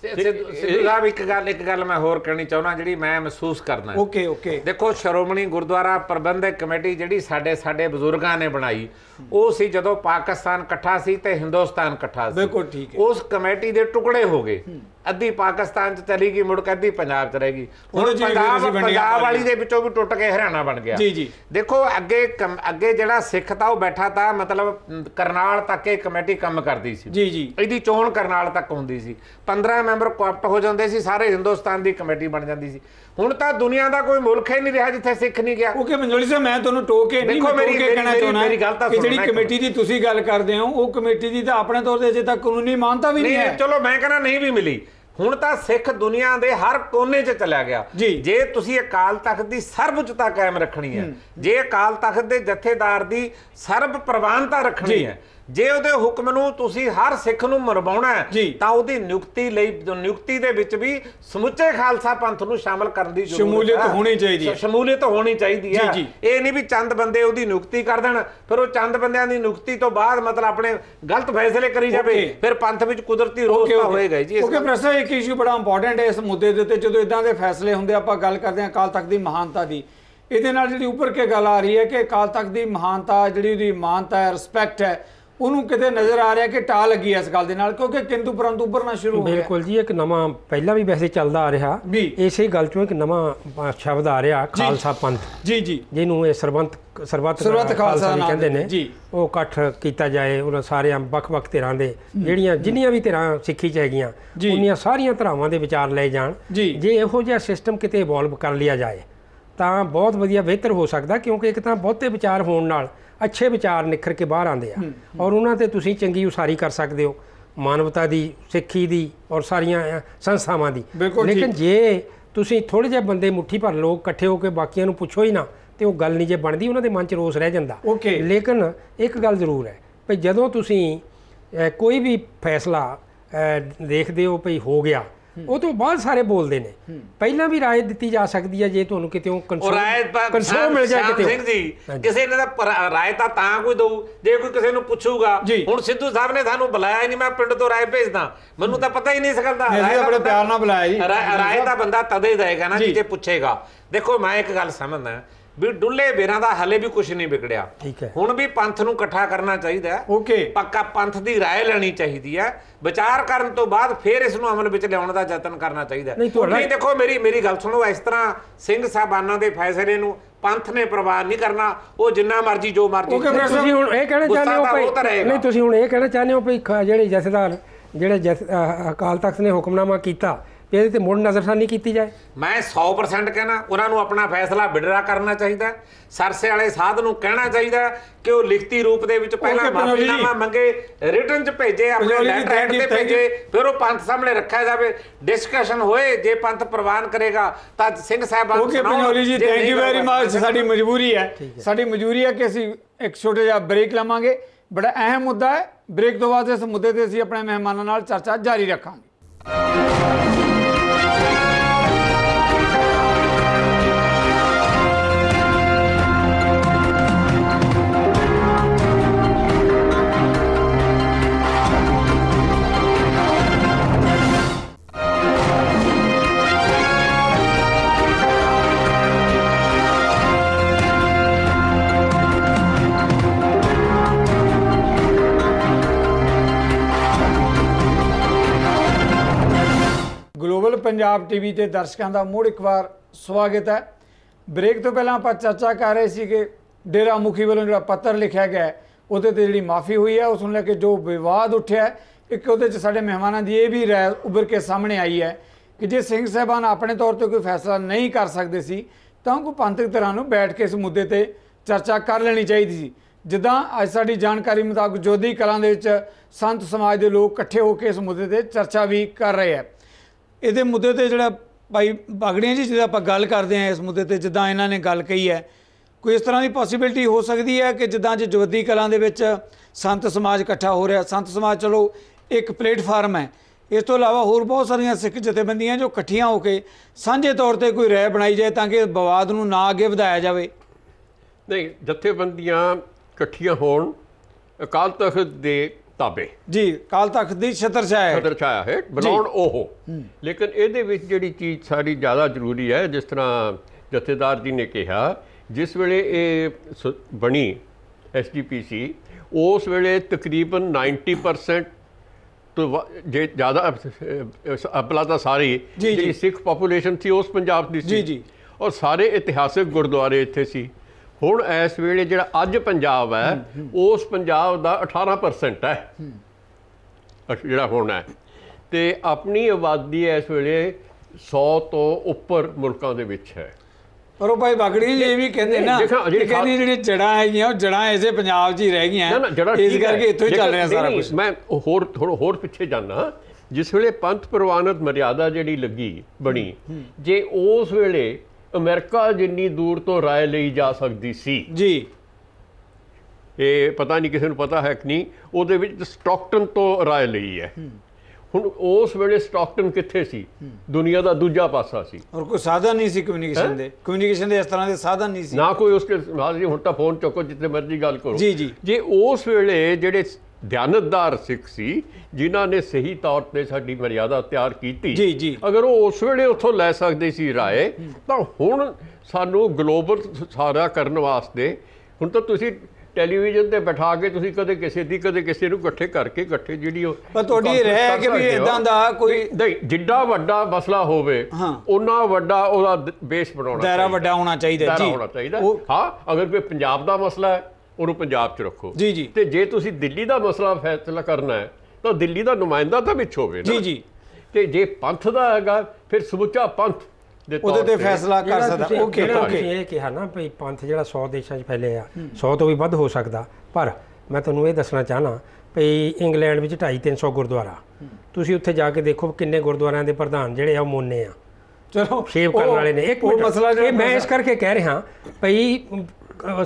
ਸੇ ਸਿੱਧੂ ਵੀ ਇੱਕ ਗੱਲ ਇੱਕ ਗੱਲ ਮੈਂ ਹੋਰ ਕਰਨੀ ਚਾਹੁੰਦਾ ਜਿਹੜੀ ਮੈਂ ਮਹਿਸੂਸ ਕਰਦਾ ਓਕੇ ਓਕੇ ਦੇਖੋ ਸ਼ਰੋਮਣੀ ਗੁਰਦੁਆਰਾ ਪ੍ਰਬੰਧਕ ਕਮੇਟੀ ਜਿਹੜੀ ਸਾਡੇ ਸਾਡੇ ਬਜ਼ੁਰਗਾਂ ਨੇ ਬਣਾਈ ਉਹ ਸੀ ਜਦੋਂ ਪਾਕਿਸਤਾਨ ਇਕੱਠਾ ਸੀ ਤੇ ਹਿੰਦੁਸਤਾਨ ਇਕੱਠਾ ਸੀ ਬਿਲਕੁਲ ਠੀਕ ਹੈ ਉਸ ਕਮੇਟੀ ਦੇ ਟੁਕੜੇ ਹੋ ਗਏ ਅੱਧੀ ਪਾਕਿਸਤਾਨ ਚ ਚਲੀ ਗਈ ਮੁੜ ਕੇ ਅੱਧੀ ਪੰਜਾਬ ਚ ਰਹਿ ਗਈ ਹੁਣ ਪੰਜਾਬ ਪੰਜਾਬ ਵਾਲੀ ਦੇ ਵਿੱਚੋਂ ਵੀ ਟੁੱਟ ਕੇ ਹਰਿਆਣਾ ਬਣ ਗਿਆ ਜੀ ਜੀ ਦੇਖੋ ਅੱਗੇ ਅੱਗੇ ਜਿਹੜਾ ਸਿੱਖ ਤਾਂ ਉਹ ਬੈਠਾ ਤਾਂ ਮਤਲਬ ਕਰਨਾਲ ਤੱਕ ਇਹ ਕਮੇਟੀ ਕੰਮ ਕਰਦੀ ਸੀ ਜੀ ਜੀ ਇਹਦੀ ਚੋਣ ਕਰਨਾਲ ਤੱਕ ਹੁੰਦੀ ਸੀ 15 ਮੈਂਬਰ ਕੋਆਪਟ ਹੋ ਜਾਂਦੇ ਸੀ ਸਾਰੇ ਹਿੰਦੁਸਤਾਨ ਦੀ ਕਮੇਟੀ ਬਣ ਜਾਂਦੀ ਸੀ ਹੁਣ ਤਾਂ ਦੁਨੀਆ ਦਾ ਕੋਈ ਮੁਲਕ ਹੀ ਨਹੀਂ ਰਿਹਾ ਜਿੱਥੇ ਸਿੱਖ ਨਹੀਂ ਗਿਆ ਕਿਉਂਕਿ ਮੰਜੋਲੀ ਸਾਹਿਬ ਮੈਂ ਤੁਹਾਨੂੰ ਟੋਕੇ ਨਹੀਂ ਮੇਰੀ ਕਹਿਣਾ ਚਾਹੁੰਦਾ ਮੇਰੀ ਗੱਲ ਤਾਂ ਜਿਹੜੀ ਕਮੇਟੀ ਦੀ ਤੁਸੀਂ ਗੱਲ ਕਰਦੇ ਹੋ ਉਹ ਕਮੇਟੀ ਦੀ ਤਾਂ ਆਪਣੇ ਤੌਰ ਤੇ ਅਜੇ ਤੱਕ ਕਾਨੂੰਨੀ ਮਾਨਤਾ ਵੀ ਨਹੀਂ ਹੈ ਨਹੀਂ ਚਲੋ ਮੈਂ ਕਹਿੰਦਾ ਨਹੀਂ ਵੀ ਮਿਲੀ ਹੁਣ ਤਾਂ ਸਿੱਖ ਦੁਨੀਆ ਦੇ ਹਰ ਕੋਨੇ 'ਚ ਚਲਾ ਗਿਆ ਜੇ ਤੁਸੀਂ ਅਕਾਲ ਤਖਤ ਦੀ ਸਰਬਉੱਚਤਾ ਕਾਇਮ ਰੱਖਣੀ ਹੈ ਜੇ ਅਕਾਲ ਤਖਤ ਦੇ ਜਥੇਦਾਰ ਦੀ ਸਰਬ ਪ੍ਰਵਾਨਤਾ ਰੱਖਣੀ ਹੈ ਜੇ ਉਹਦੇ ਹੁਕਮ ਨੂੰ ਤੁਸੀਂ ਹਰ ਸਿੱਖ ਨੂੰ ਮਰਵਾਉਣਾ ਹੈ ਤਾਂ ਉਹਦੀ ਨਿਯੁਕਤੀ ਲਈ ਨਿਯੁਕਤੀ ਦੇ ਵਿੱਚ ਵੀ ਸਮੁੱਚੇ ਖਾਲਸਾ ਪੰਥ ਨੂੰ ਸ਼ਾਮਲ ਕਰਨ ਦੀ ਜ਼ਰੂਰਤ ਹੈ ਸ਼ਮੂਲੀਅਤ ਹੋਣੀ ਚਾਹੀਦੀ ਹੈ ਸ਼ਮੂਲੀਅਤ ਹੋਣੀ ਚਾਹੀਦੀ ਹੈ ਇਹ ਨਹੀਂ ਵੀ ਚੰਦ ਬੰਦੇ ਉਹਦੀ ਨਿਯੁਕਤੀ ਕਰ ਦੇਣ ਫਿਰ ਉਹ ਚੰਦ ਬੰਦਿਆਂ ਦੀ ਨਿਯੁਕਤੀ ਤੋਂ ਬਾਅਦ ਮਤਲਬ ਆਪਣੇ ਗਲਤ ਫੈਸਲੇ ਕਰੀ ਜਾਵੇ ਫਿਰ ਪੰਥ ਵਿੱਚ ਕੁਦਰਤੀ ਰੋਸ ਹੋਏਗਾ ਜੀ ਓਕੇ ਪ੍ਰੋਫੈਸਰ ਇੱਕ ਇਸ਼ੂ ਬੜਾ ਇੰਪੋਰਟੈਂਟ ਹੈ ਇਸ ਮੁੱਦੇ ਦੇ ਉੱਤੇ ਜਦੋਂ ਇਦਾਂ ਦੇ ਫੈਸਲੇ ਹੁੰਦੇ ਆਪਾਂ ਗੱਲ ਕਰਦੇ ਹਾਂ ਕਾਲ ਤੱਕ ਦੀ ਮਹਾਨਤਾ ਦੀ ਇਹਦੇ ਨਾਲ ਜਿਹੜੀ ਉੱਪਰ ਕੇ ਗੱਲ ਆ ਰਹੀ ਹੈ ਕਿ ਕਾਲ ਤੱਕ ਦੀ ਮਹਾਨਤਾ ਜਿਹੜੀ ਉਹਦੀ ਮਾਨਤਾ ਹੈ ਰਿਸਪੈਕਟ ਹੈ ਉਹਨੂੰ ਕਿਤੇ ਨਜ਼ਰ ਆ ਰਿਹਾ ਕਿ ਟਾ ਲੱਗੀ ਇਸ ਗੱਲ ਦੇ ਨਾਲ ਕਿਉਂਕਿ ਕਿੰਦੂ ਪਰੰਤੂ ਉੱਭਰਨਾ ਸ਼ੁਰੂ ਹੋ ਗਿਆ ਬਿਲਕੁਲ ਜੀ ਇੱਕ ਨਵਾਂ ਪਹਿਲਾਂ ਵੀ ਵੈਸੇ ਚੱਲਦਾ ਆ ਰਿਹਾ ਇਸੇ ਗੱਲ ਚੋਂ ਇੱਕ ਨਵਾਂ ਸ਼ਬਦ ਆ ਰਿਹਾ ਖਾਲਸਾ ਪੰਥ ਜੀ ਜੀ ਜਿਹਨੂੰ ਇਹ ਸਰਬੰਤ ਸਰਬੱਤ ਸਰਬੱਤ ਖਾਲਸਾ ਨਾਮ ਕਹਿੰਦੇ ਨੇ ਉਹ ਇਕੱਠ ਕੀਤਾ ਜਾਏ ਉਹਨਾਂ ਸਾਰਿਆਂ ਵੱਖ-ਵੱਖ ਧਿਰਾਂ ਦੇ ਜਿਹੜੀਆਂ ਜਿੰਨੀਆਂ ਵੀ ਧਿਰਾਂ ਸਿੱਖੀ ਚਾਹੀਆਂ ਉਹਨੀਆਂ ਸਾਰੀਆਂ ਧਰਾਵਾਂ ਦੇ ਵਿਚਾਰ ਲੈ ਜਾਣ ਜੇ ਇਹੋ ਜਿਹਾ ਸਿਸਟਮ ਕਿਤੇ ਇਵੋਲਵ ਕਰ ਲਿਆ ਜਾਏ ਤਾਂ ਬਹੁਤ ਵਧੀਆ ਬਿਹਤਰ ਹੋ ਸਕਦਾ ਕਿਉਂਕਿ ਇੱਕ ਤਾਂ ਬਹੁਤੇ ਵਿਚਾਰ ਹੋਣ ਨਾਲ ਅੱਛੇ ਵਿਚਾਰ ਨਿਖਰ ਕੇ ਬਾਹਰ ਆਉਂਦੇ ਆ ਔਰ ਉਹਨਾਂ ਤੇ ਤੁਸੀਂ ਚੰਗੀ ਉਸਾਰੀ ਕਰ ਸਕਦੇ ਹੋ ਮਾਨਵਤਾ ਦੀ ਸਿੱਖੀ ਦੀ ਔਰ ਸਾਰੀਆਂ ਸੰਸਥਾਵਾਂ ਦੀ ਲੇਕਿਨ ਜੇ ਤੁਸੀਂ ਥੋੜੇ ਜਿਹੇ ਬੰਦੇ ਮੁਠੀ ਭਰ ਲੋਕ ਇਕੱਠੇ ਹੋ ਕੇ ਬਾਕੀਆਂ ਨੂੰ ਪੁੱਛੋ ਹੀ ਨਾ ਤੇ ਉਹ ਗੱਲ ਨਹੀਂ ਜੇ ਬਣਦੀ ਉਹਨਾਂ ਦੇ ਮਨ 'ਚ ਰੋਸ ਰਹਿ ਜਾਂਦਾ ਲੇਕਿਨ ਇੱਕ ਗੱਲ ਜ਼ਰੂਰ ਹੈ ਭਈ ਜਦੋਂ ਤੁਸੀਂ ਕੋਈ ਵੀ ਫੈਸਲਾ ਦੇਖਦੇ ਹੋ ਭਈ ਹੋ ਗਿਆ ਉਹ ਤੋਂ ਬਾਅਦ ਸਾਰੇ ਬੋਲਦੇ ਨੇ ਪਹਿਲਾਂ ਵੀ ਰਾਏ ਦਿੱਤੀ ਜਾ ਸਕਦੀ ਹੈ ਜੇ ਤੁਹਾਨੂੰ ਕਿਤੇ ਉਹ ਕੰਸੋ ਮਿਲ ਜਾ ਕਿਤੇ ਸਿੰਘ ਜੀ ਕਿਸੇ ਇਹਨਾਂ ਦਾ ਰਾਏ ਤਾਂ ਤਾਂ ਕੋਈ ਦਊ ਜੇ ਕੋਈ ਕਿਸੇ ਨੂੰ ਪੁੱਛੂਗਾ ਹੁਣ ਸਿੱਧੂ ਸਾਹਿਬ ਨੇ ਸਾਨੂੰ ਬੁਲਾਇਆ ਨਹੀਂ ਮੈਂ ਪਿੰਡ ਤੋਂ ਰਾਏ ਭੇਜਦਾ ਮੈਨੂੰ ਤਾਂ ਪਤਾ ਹੀ ਨਹੀਂ ਸਕਦਾ ਰਾਏ ਆਪਣੇ ਪਿਆਰ ਨਾਲ ਬੁਲਾਇਆ ਜੀ ਰਾਏ ਦਾ ਬੰਦਾ ਤਦੇ ਦੇਗਾ ਨਾ ਜੇ ਪੁੱਛੇਗਾ ਦੇਖੋ ਮੈਂ ਇੱਕ ਗੱਲ ਸਮਝਦਾ ਵੀ ਡੁੱਲੇ ਬੇਰਾਂ ਦਾ ਹਲੇ ਵੀ ਕੁਝ ਨਹੀਂ ਵਿਗੜਿਆ ਠੀਕ ਹੈ ਹੁਣ ਵੀ ਪੰਥ ਨੂੰ ਇਕੱਠਾ ਕਰਨਾ ਚਾਹੀਦਾ ਹੈ ਓਕੇ ਪੱਕਾ ਪੰਥ ਦੀ رائے ਲੈਣੀ ਚਾਹੀਦੀ ਹੈ ਵਿਚਾਰ ਕਰਨ ਤੋਂ ਬਾਅਦ ਫਿਰ ਇਸ ਨੂੰ ਅਮਲ ਵਿੱਚ ਲਿਆਉਣ ਦਾ ਯਤਨ ਕਰਨਾ ਚਾਹੀਦਾ ਨਹੀਂ ਦੇਖੋ ਮੇਰੀ ਮੇਰੀ ਗੱਲ ਸੁਣੋ ਇਸ ਤਰ੍ਹਾਂ ਸਿੰਘ ਸਾਹਿਬਾਨਾਂ ਦੇ ਫੈਸਲੇ ਨੂੰ ਪੰਥ ਨੇ ਪ੍ਰਵਾਹ ਨਹੀਂ ਕਰਨਾ ਉਹ ਜਿੰਨਾ ਮਰਜ਼ੀ ਜੋ ਮਰਜ਼ੀ ਤੁਸੀਂ ਹੁਣ ਇਹ ਕਹਿਣਾ ਚਾਹੁੰਦੇ ਹੋ ਭਾਈ ਨਹੀਂ ਤੁਸੀਂ ਹੁਣ ਇਹ ਕਹਿਣਾ ਚਾਹੁੰਦੇ ਹੋ ਭਾਈ ਜਿਹੜੇ ਜਥੇਦਾਰ ਜਿਹੜੇ ਅਕਾਲ ਤਖਤ ਨੇ ਹੁਕਮਨਾਮਾ ਕੀਤਾ ਇਹਦੇ ਤੇ ਮੁੜ ਨਜ਼ਰਸਾਨੀ ਕੀਤੀ ਜਾਏ ਮੈਂ 100% ਕਹਿਣਾ ਉਹਨਾਂ ਨੂੰ ਆਪਣਾ ਫੈਸਲਾ ਵਿਡਰਾ ਕਰਨਾ ਚਾਹੀਦਾ ਸਰਸੇ ਵਾਲੇ ਸਾਧ ਨੂੰ ਕਹਿਣਾ ਚਾਹੀਦਾ ਕਿ ਉਹ ਲਿਖਤੀ ਰੂਪ ਦੇ ਵਿੱਚ ਪਹਿਲਾਂ ਮਾਫੀਨਾਮਾ ਮੰਗੇ ਰਿਟਰਨ 'ਚ ਭੇਜੇ ਆਪਣੇ ਲੈਟਰ ਤੇ ਭੇਜੇ ਫਿਰ ਉਹ ਪੰਥ ਸਾਹਮਣੇ ਰੱਖਿਆ ਜਾਵੇ ਡਿਸਕਸ਼ਨ ਹੋਏ ਜੇ ਪੰਥ ਪ੍ਰਵਾਨ ਕਰੇਗਾ ਤਾਂ ਸਿੰਘ ਸਾਹਿਬਾਨ ਨੂੰ ਓਕੇ ਪੰਜੋਲੀ ਜੀ ਥੈਂਕ ਯੂ ਵੈਰੀ ਮਚ ਸਾਡੀ ਮਜਬੂਰੀ ਹੈ ਸਾਡੀ ਮਜਬੂਰੀ ਹੈ ਕਿ ਅਸੀਂ ਇੱਕ ਛੋਟਾ ਜਿਹਾ ਬ੍ਰੇਕ ਲਵਾਂਗੇ ਬੜਾ ਅਹਿਮ ਮੁੱਦਾ ਹੈ ਬ੍ਰੇਕ ਤੋਂ ਬਾਅਦ ਇਸ ਮੁੱਦੇ ਤੇ ਅਸੀਂ ਆਪਣੇ ਮਹਿਮਾਨਾਂ ਨਾਲ ਚਰਚਾ ਜਾਰੀ ਰੱਖਾਂਗੇ ਪੰਜਾਬ ਟੀਵੀ ਤੇ ਦਰਸ਼ਕਾਂ ਦਾ ਮੋੜ ਇੱਕ ਵਾਰ ਸਵਾਗਤ ਹੈ ਬ੍ਰੇਕ ਤੋਂ ਪਹਿਲਾਂ ਆਪਾਂ ਚਰਚਾ ਕਰ ਰਹੇ ਸੀ ਕਿ ਡੇਰਾ ਮੁਖੀ ਵੱਲੋਂ ਜਿਹੜਾ ਪੱਤਰ ਲਿਖਿਆ ਗਿਆ ਉਹਦੇ ਤੇ ਜਿਹੜੀ ਮਾਫੀ ਹੋਈ ਹੈ ਉਸ ਨੂੰ ਲੈ ਕੇ ਜੋ ਵਿਵਾਦ ਉੱਠਿਆ ਇੱਕ ਉਹਦੇ 'ਚ ਸਾਡੇ ਮਹਿਮਾਨਾਂ ਦੀ ਇਹ ਵੀ ਰਾਇ ਉੱਭਰ ਕੇ ਸਾਹਮਣੇ ਆਈ ਹੈ ਕਿ ਜੇ ਸਿੰਘ ਸਾਹਿਬਾਨ ਆਪਣੇ ਤੌਰ ਤੇ ਕੋਈ ਫੈਸਲਾ ਨਹੀਂ ਕਰ ਸਕਦੇ ਸੀ ਤਾਂ ਕੋ ਪੰਥਕ ਤਰ੍ਹਾਂ ਨੂੰ ਬੈਠ ਕੇ ਇਸ ਮੁੱਦੇ ਤੇ ਚਰਚਾ ਕਰ ਲੈਣੀ ਚਾਹੀਦੀ ਸੀ ਜਿੱਦਾਂ ਅੱਜ ਸਾਡੀ ਜਾਣਕਾਰੀ ਮੁਤਾਬਕ ਜੋਧੀ ਕਲਾਂ ਦੇ ਵਿੱਚ ਸੰਤ ਸਮਾਜ ਦੇ ਲੋਕ ਇਕੱਠੇ ਹੋ ਕੇ ਇਸ ਮੁੱਦੇ ਤੇ ਚਰਚਾ ਵੀ ਕਰ ਰਹੇ ਹੈ ਇਹਦੇ ਮੁੱਦੇ ਤੇ ਜਿਹੜਾ ਭਾਈ ਬਾਗੜੀਆਂ ਜੀ ਜਿਹਦਾ ਆਪਾਂ ਗੱਲ ਕਰਦੇ ਆ ਇਸ ਮੁੱਦੇ ਤੇ ਜਿੱਦਾਂ ਇਹਨਾਂ ਨੇ ਗੱਲ ਕਹੀ ਹੈ ਕੋਈ ਇਸ ਤਰ੍ਹਾਂ ਦੀ ਪੋਸਿਬਿਲਟੀ ਹੋ ਸਕਦੀ ਹੈ ਕਿ ਜਿੱਦਾਂ ਜੇ ਜਵਦੀ ਕਲਾਂ ਦੇ ਵਿੱਚ ਸੰਤ ਸਮਾਜ ਇਕੱਠਾ ਹੋ ਰਿਹਾ ਸੰਤ ਸਮਾਜ ਚਲੋ ਇੱਕ ਪਲੇਟਫਾਰਮ ਹੈ ਇਸ ਤੋਂ ਇਲਾਵਾ ਹੋਰ ਬਹੁਤ ਸਾਰੀਆਂ ਸਿੱਖ ਜਥੇਬੰਦੀਆਂ ਜੋ ਇਕੱਠੀਆਂ ਹੋ ਕੇ ਸਾਂਝੇ ਤੌਰ ਤੇ ਕੋਈ ਰਾਏ ਬਣਾਈ ਜਾਏ ਤਾਂ ਕਿ ਵਿਵਾਦ ਨੂੰ ਨਾ ਅੱਗੇ ਵਧਾਇਆ ਜਾਵੇ ਨਹੀਂ ਜਥੇਬੰਦੀਆਂ ਇਕੱਠੀਆਂ ਹੋਣ ਅਕਾਲ ਤਖਤ ਦੇ ਤਾਬੇ ਜੀ ਕਾਲ ਤਖਤ ਦੀ ਛਤਰ ਛਾਇਆ ਛਤਰ ਛਾਇਆ ਹੈ ਬਣਾਉਣ ਉਹ ਲੇਕਿਨ ਇਹਦੇ ਵਿੱਚ ਜਿਹੜੀ ਚੀਜ਼ ਸਾਡੀ ਜ਼ਿਆਦਾ ਜ਼ਰੂਰੀ ਹੈ ਜਿਸ ਤਰ੍ਹਾਂ ਜਥੇਦਾਰ ਜੀ ਨੇ ਕਿਹਾ ਜਿਸ ਵੇਲੇ ਇਹ ਬਣੀ ਐਸਡੀਪੀਸੀ ਉਸ ਵੇਲੇ ਤਕਰੀਬਨ 90% ਤੋਂ ਜੇ ਜ਼ਿਆਦਾ ਅਪਲਾ ਤਾਂ ਸਾਰੀ ਜਿਹੜੀ ਸਿੱਖ ਪੋਪੂਲੇਸ਼ਨ ਸੀ ਉਸ ਪੰਜਾਬ ਦੀ ਸੀ ਜੀ ਜੀ ਔਰ ਸਾਰੇ ਇਤਿਹਾਸਿਕ ਗੁਰਦੁਆਰੇ ਇੱਥੇ ਸੀ ਹੁਣ ਇਸ ਵੇਲੇ ਜਿਹੜਾ ਅੱਜ ਪੰਜਾਬ ਹੈ ਉਸ ਪੰਜਾਬ ਦਾ 18% ਹੈ ਜਿਹੜਾ ਹੁਣ ਹੈ ਤੇ ਆਪਣੀ ਆਬਾਦੀ ਇਸ ਵੇਲੇ 100 ਤੋਂ ਉੱਪਰ ਮੁਲਕਾਂ ਦੇ ਵਿੱਚ ਹੈ ਪਰ ਉਹ ਭਾਈ ਬਗੜੀ ਜੀ ਵੀ ਕਹਿੰਦੇ ਨਾ ਕਹਿੰਦੀ ਜਿਹੜੀ ਜੜਾਂ ਹੈਗੀਆਂ ਉਹ ਜੜਾਂ ਐਸੇ ਪੰਜਾਬ 'ਚ ਹੀ ਰਹਿ ਗਈਆਂ ਇਸ ਕਰਕੇ ਇੱਥੋਂ ਹੀ ਚੱਲ ਰਿਹਾ ਸਾਰਾ ਕੁਝ ਮੈਂ ਹੋਰ ਥੋੜਾ ਹੋਰ ਪਿੱਛੇ ਜਾਣਾ ਜਿਸ ਵੇਲੇ ਪੰਥ ਪ੍ਰਵਾਨਤ ਮਰਿਆਦਾ ਜਿਹੜੀ ਲੱਗੀ ਬਣੀ ਜੇ ਉਸ ਵੇਲੇ ਅਮਰੀਕਾ ਜਿੰਨੀ ਦੂਰ ਤੋਂ رائے ਲਈ ਜਾ ਸਕਦੀ ਸੀ ਜੀ ਇਹ ਪਤਾ ਨਹੀਂ ਕਿਸੇ ਨੂੰ ਪਤਾ ਹੈ ਕਿ ਨਹੀਂ ਉਹਦੇ ਵਿੱਚ ਸਟਾਕਟਨ ਤੋਂ رائے ਲਈ ਹੈ ਹੁਣ ਉਸ ਵੇਲੇ ਸਟਾਕਟਨ ਕਿੱਥੇ ਸੀ ਦੁਨੀਆ ਦਾ ਦੂਜਾ ਪਾਸਾ ਸੀ ਔਰ ਕੋਈ ਸਾਧਨ ਨਹੀਂ ਸੀ ਕਮਿਊਨੀਕੇਸ਼ਨ ਦੇ ਕਮਿਊਨੀਕੇਸ਼ਨ ਦੇ ਇਸ ਤਰ੍ਹਾਂ ਦੇ ਸਾਧਨ ਨਹੀਂ ਸੀ ਨਾ ਕੋਈ ਉਸਕੇ ਹਾਲ ਜੀ ਹੁਣ ਤਾਂ ਫੋਨ ਚੱਕੋ ਜਿੱਥੇ ਮਰਜ਼ੀ ਗੱਲ ਕਰੋ ਜੀ ਜੀ ਜੇ ਉਸ ਵੇਲੇ ਜਿਹੜੇ ਧਿਆਨਦਾਰ ਸਿੱਖ ਸੀ ਜਿਨ੍ਹਾਂ ਨੇ ਸਹੀ ਤੌਰ ਤੇ ਸਾਡੀ ਮਰਿਆਦਾ ਤਿਆਰ ਕੀਤੀ ਜੀ ਜੀ ਅਗਰ ਉਹ ਉਸ ਵੇਲੇ ਉੱਥੋਂ ਲੈ ਸਕਦੇ ਸੀ رائے ਤਾਂ ਹੁਣ ਸਾਨੂੰ ਗਲੋਬਲ ਸਾਰਾ ਕਰਨ ਵਾਸਤੇ ਹੁਣ ਤਾਂ ਤੁਸੀਂ ਟੈਲੀਵਿਜ਼ਨ ਤੇ ਬਿਠਾ ਕੇ ਤੁਸੀਂ ਕਦੇ ਕਿਸੇ ਦੀ ਕਦੇ ਕਿਸੇ ਨੂੰ ਇਕੱਠੇ ਕਰਕੇ ਇਕੱਠੇ ਜਿਹੜੀ ਉਹ ਪਰ ਤੁਹਾਡੀ ਇਹ ਰਹਿ ਕਿ ਵੀ ਇਦਾਂ ਦਾ ਕੋਈ ਨਹੀਂ ਜਿੱਡਾ ਵੱਡਾ ਮਸਲਾ ਹੋਵੇ ਉਹਨਾਂ ਵੱਡਾ ਉਹਦਾ ਬੇਸ ਬਣਾਉਣਾ ਦਾਇਰਾ ਵੱਡਾ ਹੋਣਾ ਚਾਹੀਦਾ ਜੀ ਹਾਂ ਅਗਰ ਕੋਈ ਪੰਜਾਬ ਦਾ ਮਸਲਾ ਹੈ ਉਹਨੂੰ ਪੰਜਾਬ 'ਚ ਰੱਖੋ ਜੀ ਜੀ ਤੇ ਜੇ ਤੁਸੀਂ ਦਿੱਲੀ ਦਾ ਮਸਲਾ ਫੈਸਲਾ ਕਰਨਾ ਹੈ ਤਾਂ ਦਿੱਲੀ ਦਾ ਨੁਮਾਇੰਦਾ ਤਾਂ ਵਿੱਚ ਹੋਵੇ ਨਾ ਜੀ ਜੀ ਤੇ ਜੇ ਪੰਥ ਦਾ ਹੈਗਾ ਫਿਰ ਸਮੁੱਚਾ ਪੰਥ ਉਹਦੇ ਤੇ ਫੈਸਲਾ ਕਰ ਸਕਦਾ ਓਕੇ ਓਕੇ ਇਹ ਕਿਹਾ ਨਾ ਭਈ ਪੰਥ ਜਿਹੜਾ 100 ਦੇਸ਼ਾਂ 'ਚ ਫੈਲਿਆ ਆ 100 ਤੋਂ ਵੀ ਵੱਧ ਹੋ ਸਕਦਾ ਪਰ ਮੈਂ ਤੁਹਾਨੂੰ ਇਹ ਦੱਸਣਾ ਚਾਹਨਾ ਭਈ ਇੰਗਲੈਂਡ ਵਿੱਚ 250-300 ਗੁਰਦੁਆਰਾ ਤੁਸੀਂ ਉੱਥੇ ਜਾ ਕੇ ਦੇਖੋ ਕਿੰਨੇ ਗੁਰਦੁਆਰਿਆਂ ਦੇ ਪ੍ਰਧਾਨ ਜਿਹੜੇ ਆ ਉਹ ਮੋਨੇ ਆ ਚਲੋ ਸ਼ੇਵ ਕਰਨ ਵਾਲੇ ਨੇ ਇੱਕ ਮਸਲਾ ਇਹ ਮੈਂ ਇਸ ਕਰਕੇ ਕਹਿ ਰਿਹਾ ਭਈ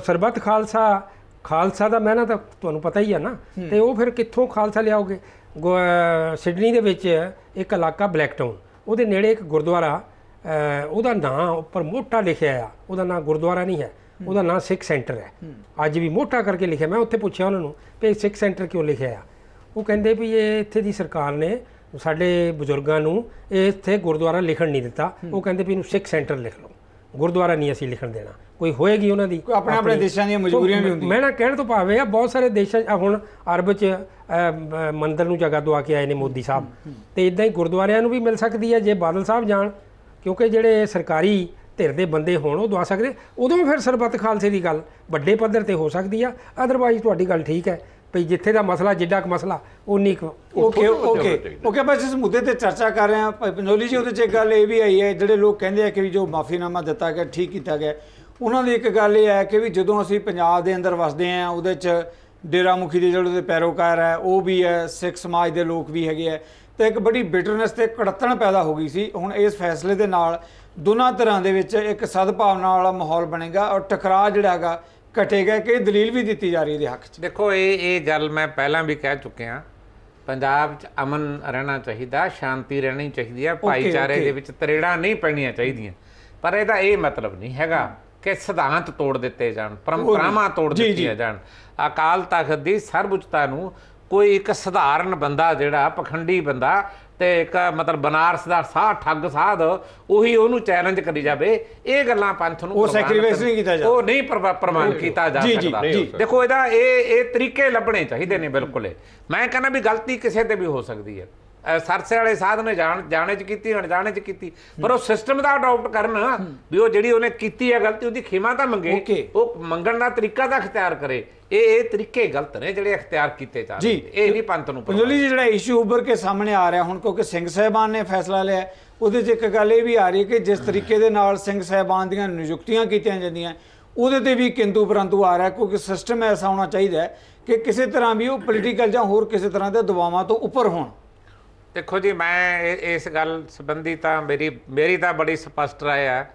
ਸਰਬੱਤ ਖਾਲਸਾ ਖਾਲਸਾ ਦਾ ਮਹਿਨਾ ਤਾਂ ਤੁਹਾਨੂੰ ਪਤਾ ਹੀ ਆ ਨਾ ਤੇ ਉਹ ਫਿਰ ਕਿੱਥੋਂ ਖਾਲਸਾ ਲਿਆਓਗੇ ਸਿਡਨੀ ਦੇ ਵਿੱਚ ਇੱਕ ਇਲਾਕਾ ਬਲੈਕ ਟਾਊਨ ਉਹਦੇ ਨੇੜੇ ਇੱਕ ਗੁਰਦੁਆਰਾ ਉਹਦਾ ਨਾਂ ਉੱਪਰ ਮੋਟਾ ਲਿਖਿਆ ਆ ਉਹਦਾ ਨਾਂ ਗੁਰਦੁਆਰਾ ਨਹੀਂ ਹੈ ਉਹਦਾ ਨਾਂ ਸਿੱਖ ਸੈਂਟਰ ਹੈ ਅੱਜ ਵੀ ਮੋਟਾ ਕਰਕੇ ਲਿਖਿਆ ਮੈਂ ਉੱਥੇ ਪੁੱਛਿਆ ਉਹਨਾਂ ਨੂੰ ਕਿ ਸਿੱਖ ਸੈਂਟਰ ਕਿਉਂ ਲਿਖਿਆ ਆ ਉਹ ਕਹਿੰਦੇ ਵੀ ਇਹ ਇੱਥੇ ਦੀ ਸਰਕਾਰ ਨੇ ਸਾਡੇ ਬਜ਼ੁਰਗਾਂ ਨੂੰ ਇਹ ਇੱਥੇ ਗੁਰਦੁਆਰਾ ਲਿਖਣ ਨਹੀਂ ਦਿੱਤਾ ਉਹ ਕਹਿੰਦੇ ਵੀ ਇਹਨੂੰ ਸਿੱਖ ਸੈਂਟਰ ਲਿਖ ਲਓ ਗੁਰਦੁਆਰਾ ਨਹੀਂ ਅਸੀਂ ਲਿਖਣ ਦੇਣਾ ਕੋਈ ਹੋਏਗੀ ਉਹਨਾਂ ਦੀ ਕੋਈ ਆਪਣੇ ਆਪਣੇ ਦੇਸ਼ਾਂ ਦੀਆਂ ਮਜਬੂਰੀਆਂ ਵੀ ਹੁੰਦੀਆਂ ਮੈਂ ਨਾ ਕਹਿਣ ਤੋਂ ਭਾਵੇਂ ਆ ਬਹੁਤ ਸਾਰੇ ਦੇਸ਼ਾਂ ਹੁਣ ਅਰਬ 'ਚ ਮੰਦਰ ਨੂੰ ਜਗਾ ਦਵਾ ਕੇ ਆਏ ਨੇ ਮੋਦੀ ਸਾਹਿਬ ਤੇ ਇਦਾਂ ਹੀ ਗੁਰਦੁਆਰਿਆਂ ਨੂੰ ਵੀ ਮਿਲ ਸਕਦੀ ਹੈ ਜੇ ਬਾਦਲ ਸਾਹਿਬ ਜਾਣ ਕਿਉਂਕਿ ਜਿਹੜੇ ਸਰਕਾਰੀ ਧਿਰ ਦੇ ਬੰਦੇ ਹੋਣ ਉਹ ਦਵਾ ਸਕਦੇ ਉਦੋਂ ਫਿਰ ਸਰਬੱਤ ਖਾਲਸੇ ਦੀ ਗੱਲ ਵੱਡੇ ਪੱਧਰ ਤੇ ਹੋ ਸਕਦੀ ਆ ਅਦਰਵਾਈਜ਼ ਤੁਹਾਡੀ ਗੱਲ ਠੀਕ ਹੈ ਭਈ ਜਿੱਥੇ ਦਾ ਮਸਲਾ ਜਿੱਡਾ ਕ ਮਸਲਾ ਉਨੀ ਕੁ ਓਕੇ ਓਕੇ ਓਕੇ ਬਸ ਇਸ ਮੁੱਦੇ ਤੇ ਚਰਚਾ ਕਰ ਰਹੇ ਆ ਪੰਜੋਲੀ ਜੀ ਉਹਦੇ ਚ ਇੱਕ ਗੱਲ ਇਹ ਵੀ ਆਈ ਹੈ ਜਿਹੜੇ ਲੋਕ ਕਹਿੰਦੇ ਆ ਕਿ ਵੀ ਜੋ ਮਾਫੀਨਾਮਾ ਦਿੱਤਾ ਗਿਆ ਠੀਕ ਕੀਤਾ ਗਿਆ ਉਹਨਾਂ ਦੀ ਇੱਕ ਗੱਲ ਇਹ ਹੈ ਕਿ ਵੀ ਜਦੋਂ ਅਸੀਂ ਪੰਜਾਬ ਦੇ ਅੰਦਰ ਵਸਦੇ ਆ ਉਹਦੇ ਚ ਡੇਰਾ ਮੁਖੀ ਦੇ ਜਿਹੜੇ ਦੇ ਪੈਰੋਕਾਰ ਹੈ ਉਹ ਵੀ ਹੈ ਸਿੱਖ ਸਮਾਜ ਦੇ ਲੋਕ ਵੀ ਹੈਗੇ ਆ ਤੇ ਇੱਕ ਬੜੀ ਬਿਟਰਨੈਸ ਤੇ ਕੜਤਣ ਪੈਦਾ ਹੋ ਗਈ ਸੀ ਹੁਣ ਇਸ ਫੈਸਲੇ ਦੇ ਨਾਲ ਦੋਨਾਂ ਤਰ੍ਹਾਂ ਦੇ ਵਿੱਚ ਇੱਕ ਸਦਭਾਵਨਾ ਵਾਲਾ ਮਾਹੌਲ ਬਣੇਗਾ ਔਰ ਟਕਰਾਅ ਜਿਹੜਾ ਹੈਗਾ ਕਟੇਗਾ ਕਿ ਦਲੀਲ ਵੀ ਦਿੱਤੀ ਜਾ ਰਹੀ ਇਹਦੇ ਹੱਕ 'ਚ ਦੇਖੋ ਇਹ ਇਹ ਗੱਲ ਮੈਂ ਪਹਿਲਾਂ ਵੀ ਕਹਿ ਚੁੱਕਿਆ ਪੰਜਾਬ 'ਚ ਅਮਨ ਰਹਿਣਾ ਚਾਹੀਦਾ ਸ਼ਾਂਤੀ ਰਹਿਣੀ ਚਾਹੀਦੀ ਹੈ ਭਾਈਚਾਰੇ ਦੇ ਵਿੱਚ ਤਰੇੜਾਂ ਨਹੀਂ ਪੈਣੀਆਂ ਚਾਹੀਦੀਆਂ ਪਰ ਇਹਦਾ ਇਹ ਮਤਲਬ ਨਹੀਂ ਹੈਗਾ ਕਿ ਸਿਧਾਂਤ ਤੋੜ ਦਿੱਤੇ ਜਾਣ ਪਰੰਪਰਾਵਾਂ ਤੋੜ ਦਿੱਤੀਆਂ ਜਾਣ ਅਕਾਲ ਤਖਤ ਦੀ ਸਰਬਉੱਚਤਾ ਨੂੰ ਕੋਈ ਇੱਕ ਸਧਾਰਨ ਬੰਦਾ ਜਿਹੜਾ ਪਖੰਡੀ ਬੰਦਾ ਤੇ ਇੱਕ ਮਤਲਬ ਬਨਾਰਸ ਦਾ ਸਾਹ ਠੱਗ ਸਾਧ ਉਹੀ ਉਹਨੂੰ ਚੈਲੰਜ ਕਰੀ ਜਾਵੇ ਇਹ ਗੱਲਾਂ ਪੰਥ ਨੂੰ ਉਹ ਸੈਕਰੀਫਾਈਸ ਨਹੀਂ ਕੀਤਾ ਜਾ ਉਹ ਨਹੀਂ ਪ੍ਰਮਾਣ ਕੀਤਾ ਜਾ ਸਕਦਾ ਦੇਖੋ ਇਹਦਾ ਇਹ ਇਹ ਤਰੀਕੇ ਲੱਭਣੇ ਚਾਹੀਦੇ ਨੇ ਬਿਲਕੁਲ ਮੈਂ ਕਹਿੰਦਾ ਵੀ ਗਲਤੀ ਕਿਸੇ ਤੇ ਵੀ ਹੋ ਸਕਦੀ ਹੈ ਸਰਸੇ ਵਾਲੇ ਸਾਧ ਨੇ ਜਾਣ ਜਾਣੇ ਚ ਕੀਤੀ ਜਾਣੇ ਚ ਕੀਤੀ ਪਰ ਉਹ ਸਿਸਟਮ ਦਾ ਅਡਾਪਟ ਕਰਨ ਵੀ ਉਹ ਜਿਹੜੀ ਉਹਨੇ ਕੀਤੀ ਹੈ ਗਲਤੀ ਉਹਦੀ ਖਿਮਾ ਤਾਂ ਮੰਗੇ ਉਹ ਮੰਗਣ ਦਾ ਤਰੀਕਾ ਤਾਂ ਅਖਤਿਆਰ ਕਰੇ ਇਹ ਇਹ ਤਰੀਕੇ ਗਲਤ ਨੇ ਜਿਹੜੇ ਇਖਤਿਆਰ ਕੀਤੇ ਜਾ ਰਹੇ ਇਹ ਨਹੀਂ ਪੰਥ ਨੂੰ ਪੰਜੋਲੀ ਜੀ ਜਿਹੜਾ ਇਸ਼ੂ ਉੱਭਰ ਕੇ ਸਾਹਮਣੇ ਆ ਰਿਹਾ ਹੁਣ ਕਿਉਂਕਿ ਸਿੰਘ ਸਹਿਬਾਨ ਨੇ ਫੈਸਲਾ ਲਿਆ ਉਹਦੇ 'ਚ ਇੱਕ ਗੱਲ ਇਹ ਵੀ ਆ ਰਹੀ ਕਿ ਜਿਸ ਤਰੀਕੇ ਦੇ ਨਾਲ ਸਿੰਘ ਸਹਿਬਾਨ ਦੀਆਂ ਨਿਯੁਕਤੀਆਂ ਕੀਤੀਆਂ ਜਾਂਦੀਆਂ ਉਹਦੇ ਤੇ ਵੀ ਕਿੰਤੂ ਪਰੰਤੂ ਆ ਰਿਹਾ ਕਿਉਂਕਿ ਸਿਸਟਮ ਐਸਾ ਹੋਣਾ ਚਾਹੀਦਾ ਹੈ ਕਿ ਕਿਸੇ ਤਰ੍ਹਾਂ ਵੀ ਉਹ ਪੋਲੀਟੀਕਲ ਜਾਂ ਹੋਰ ਕਿਸੇ ਤਰ੍ਹਾਂ ਦੇ ਦਬਾਵਾਂ ਤੋਂ ਉੱਪਰ ਹੋਣ ਦੇਖੋ ਜੀ ਮੈਂ ਇਸ ਗੱਲ ਸੰਬੰਧੀ ਤਾਂ ਮੇਰੀ ਮੇਰੀ ਤਾਂ ਬੜੀ ਸਪਸ਼ਟ ਰਾਏ ਆ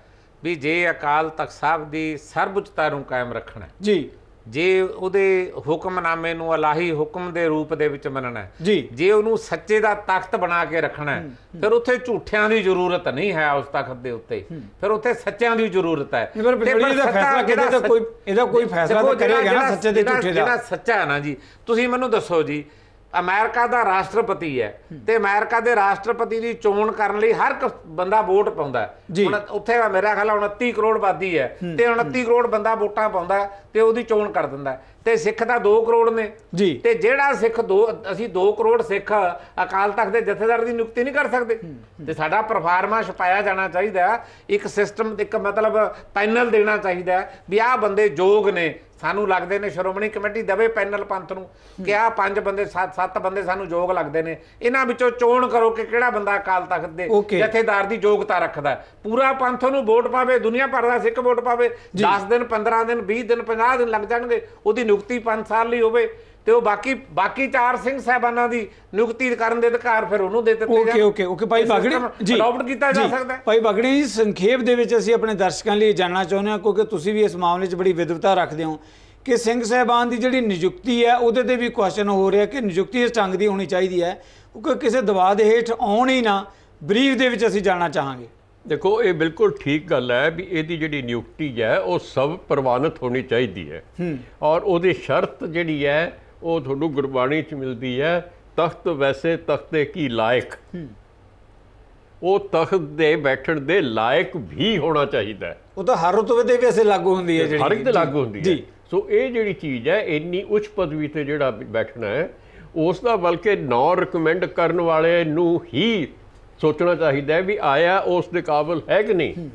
ਵੀ ਜੇ ਅਕਾਲ ਤਖਤ ਸਾਹਿਬ ਦੀ ਸਰਬਉੱਚਤਾ ਨੂੰ ਕਾਇਮ ਰੱਖਣਾ ਜੀ ਜੇ ਉਹਦੇ ਹੁਕਮਨਾਮੇ ਨੂੰ ਅਲਾਹੀ ਹੁਕਮ ਦੇ ਰੂਪ ਦੇ ਵਿੱਚ ਮੰਨਣਾ ਹੈ ਜੇ ਉਹਨੂੰ ਸੱਚੇ ਦਾ ਤਖਤ ਬਣਾ ਕੇ ਰੱਖਣਾ ਹੈ ਫਿਰ ਉੱਥੇ ਝੂਠਿਆਂ ਦੀ ਜ਼ਰੂਰਤ ਨਹੀਂ ਹੈ ਉਸ ਤਖਤ ਦੇ ਉੱਤੇ ਫਿਰ ਉੱਥੇ ਸੱਚਿਆਂ ਦੀ ਜ਼ਰੂਰਤ ਹੈ ਫਿਰ ਦਾ ਫੈਸਲਾ ਕਿਹਦੇ ਤੇ ਕੋਈ ਇਹਦਾ ਕੋਈ ਫੈਸਲਾ ਤਾਂ ਕਰੇਗਾ ਨਾ ਸੱਚੇ ਦੇ ਝੂਠੇ ਦਾ ਜਿਹੜਾ ਸੱਚਾ ਹੈ ਨਾ ਜੀ ਤੁਸੀਂ ਮੈਨੂੰ ਦੱਸੋ ਜੀ ਅਮਰੀਕਾ ਦਾ ਰਾਸ਼ਟਰਪਤੀ ਹੈ ਤੇ ਅਮਰੀਕਾ ਦੇ ਰਾਸ਼ਟਰਪਤੀ ਦੀ ਚੋਣ ਕਰਨ ਲਈ ਹਰ ਇੱਕ ਬੰਦਾ ਵੋਟ ਪਾਉਂਦਾ ਹੁਣ ਉੱਥੇ ਮੇਰਾ ਖਿਆਲ 29 ਕਰੋੜ ਬਾਦੀ ਹੈ ਤੇ 29 ਕਰੋੜ ਬੰਦਾ ਵੋਟਾਂ ਪਾਉਂਦਾ ਤੇ ਉਹਦੀ ਚੋਣ ਕਰ ਦਿੰਦਾ ਤੇ ਸਿੱਖ ਦਾ 2 ਕਰੋੜ ਨੇ ਤੇ ਜਿਹੜਾ ਸਿੱਖ ਦੋ ਅਸੀਂ 2 ਕਰੋੜ ਸਿੱਖ ਅਕਾਲ ਤਖਤ ਦੇ ਜਥੇਦਾਰ ਦੀ ਨਿਯੁਕਤੀ ਨਹੀਂ ਕਰ ਸਕਦੇ ਤੇ ਸਾਡਾ ਪਰਫਾਰਮਾ ਛਪਾਇਆ ਜਾਣਾ ਚਾਹੀਦਾ ਇੱਕ ਸਿਸਟਮ ਇੱਕ ਮਤਲਬ ਪੈਨਲ ਦੇਣਾ ਚਾਹੀਦਾ ਵੀ ਆਹ ਬੰਦੇ ਯੋਗ ਨੇ ਸਾਨੂੰ ਲੱਗਦੇ ਨੇ ਸ਼੍ਰੋਮਣੀ ਕਮੇਟੀ ਦਵੇ ਪੈਨਲ ਪੰਥ ਨੂੰ ਕਿ ਆ ਪੰਜ ਬੰਦੇ ਸੱਤ ਸੱਤ ਬੰਦੇ ਸਾਨੂੰ ਯੋਗ ਲੱਗਦੇ ਨੇ ਇਹਨਾਂ ਵਿੱਚੋਂ ਚੋਣ ਕਰੋ ਕਿ ਕਿਹੜਾ ਬੰਦਾ ਅਕਾਲ ਤਖਤ ਦੇ ਜਥੇਦਾਰ ਦੀ ਯੋਗਤਾ ਰੱਖਦਾ ਪੂਰਾ ਪੰਥ ਨੂੰ ਵੋਟ ਪਾਵੇ ਦੁਨੀਆ ਭਰ ਦਾ ਸਿੱਖ ਵੋਟ ਪਾਵੇ 10 ਦਿਨ 15 ਦਿਨ 20 ਦਿਨ 50 ਦਿਨ ਲੱਗ ਜਾਣਗੇ ਉਹਦੀ ਨਿਯੁਕਤੀ 5 ਸਾਲ ਲਈ ਹੋਵੇ ਤੇ ਉਹ ਬਾਕੀ ਬਾਕੀ ਚਾਰ ਸਿੰਘ ਸਹਿਬਾਨਾਂ ਦੀ ਨਿਯੁਕਤੀ ਕਰਨ ਦੇ ਅਧਿਕਾਰ ਫਿਰ ਉਹਨੂੰ ਦੇ ਦਿੱਤੇ ਓਕੇ ਓਕੇ ਓਕੇ ਭਾਈ ਬਾਗੜੀ ਜੀ ਅਡਾਪਟ ਕੀਤਾ ਜਾ ਸਕਦਾ ਹੈ ਭਾਈ ਬਾਗੜੀ ਜੀ ਸੰਖੇਪ ਦੇ ਵਿੱਚ ਅਸੀਂ ਆਪਣੇ ਦਰਸ਼ਕਾਂ ਲਈ ਜਾਣਨਾ ਚਾਹੁੰਦੇ ਹਾਂ ਕਿਉਂਕਿ ਤੁਸੀਂ ਵੀ ਇਸ ਮਾਮਲੇ 'ਚ ਬੜੀ ਵਿਦਵਤਾ ਰੱਖਦੇ ਹੋ ਕਿ ਸਿੰਘ ਸਹਿਬਾਨ ਦੀ ਜਿਹੜੀ ਨਿਯੁਕਤੀ ਹੈ ਉਹਦੇ ਤੇ ਵੀ ਕੁਐਸਚਨ ਹੋ ਰਿਹਾ ਕਿ ਨਿਯੁਕਤੀ ਇਸ ਢੰਗ ਦੀ ਹੋਣੀ ਚਾਹੀਦੀ ਹੈ ਕਿਉਂਕਿ ਕਿਸੇ ਦਬਾਅ ਦੇ ਹੇਠ ਆਉਣ ਹੀ ਨਾ ਬਰੀਫ ਦੇ ਵਿੱਚ ਅਸੀਂ ਜਾਣਨਾ ਚਾਹਾਂਗੇ ਦੇਖੋ ਇਹ ਬਿਲਕੁਲ ਠੀਕ ਗੱਲ ਹੈ ਵੀ ਇਹਦੀ ਜਿਹੜੀ ਨਿਯੁਕਤੀ ਹੈ ਉਹ ਸਭ ਪ੍ਰਵਾਨਿਤ ਹੋਣੀ ਚਾਹੀਦੀ ਹੈ ਔਰ ਉਹਦੀ ਸ਼ਰਤ ਜਿਹੜੀ ਹੈ ਉਹ ਤੁਹਾਨੂੰ ਗੁਰਬਾਣੀ 'ਚ ਮਿਲਦੀ ਹੈ ਤਖਤ ਵੈਸੇ ਤਖਤੇ ਕੀ ਲਾਇਕ ਉਹ ਤਖਤ ਦੇ ਬੈਠਣ ਦੇ ਲਾਇਕ ਵੀ ਹੋਣਾ ਚਾਹੀਦਾ ਉਹ ਤਾਂ ਹਰ ਰਤਬੇ ਤੇ ਵੀ ਐਸੇ ਲਾਗੂ ਹੁੰਦੀ ਹੈ ਜਿਹੜੀ ਹਰ ਇੱਕ ਤੇ ਲਾਗੂ ਹੁੰਦੀ ਹੈ ਸੋ ਇਹ ਜਿਹੜੀ ਚੀਜ਼ ਹੈ ਇੰਨੀ ਉੱਚ ਪਦਵੀ ਤੇ ਜਿਹੜਾ ਬੈਠਣਾ ਹੈ ਉਸ ਦਾ ਬਲਕਿ ਨੌ ਰეკਮੈਂਡ ਕਰਨ ਵਾਲੇ ਨੂੰ ਹੀ ਸੋਚਣਾ ਚਾਹੀਦਾ ਹੈ ਵੀ ਆਇਆ ਉਸ ਦੇ ਕਾਬਲ ਹੈ ਕਿ ਨਹੀਂ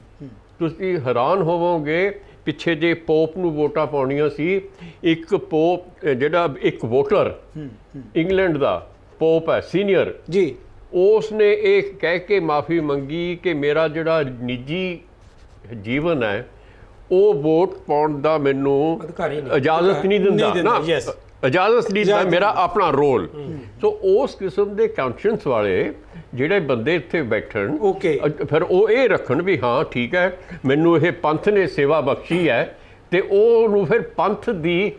ਤੁਸੀਂ ਹੈਰਾਨ ਹੋਵੋਗੇ ਪਿੱਛੇ ਜੇ ਪੋਪ ਨੂੰ ਵੋਟਾਂ ਪਾਉਣੀਆਂ ਸੀ ਇੱਕ ਪੋਪ ਜਿਹੜਾ ਇੱਕ ਵੋਟਰ ਇੰਗਲੈਂਡ ਦਾ ਪੋਪ ਹੈ ਸੀਨੀਅਰ ਜੀ ਉਸ ਨੇ ਇਹ ਕਹਿ ਕੇ ਮਾਫੀ ਮੰਗੀ ਕਿ ਮੇਰਾ ਜਿਹੜਾ ਨਿੱਜੀ ਜੀਵਨ ਹੈ ਉਹ ਵੋਟ ਪਾਉਣ ਦਾ ਮੈਨੂੰ ਇਜਾਜ਼ਤ ਨਹੀਂ ਦਿੰਦਾ ਨਾ ਇਜਾਜ਼ਤ ਨਹੀਂ ਦਿੰਦਾ ਮੇਰਾ ਆਪਣਾ ਰੋਲ ਸੋ ਉਸ ਕਿਸਮ ਦੇ ਕੌਨਸ਼ੀਅੰਸ ਵਾਲੇ ਜਿਹੜੇ ਬੰਦੇ ਇੱਥੇ ਬੈਠਣ ਫਿਰ ਉਹ ਇਹ ਰੱਖਣ ਵੀ ਹਾਂ ਠੀਕ ਹੈ ਮੈਨੂੰ ਇਹ ਪੰਥ ਨੇ ਸੇਵਾ ਬਖਸ਼ੀ ਹੈ ਤੇ ਉਹ ਨੂੰ ਫਿਰ ਪੰਥ ਦੀ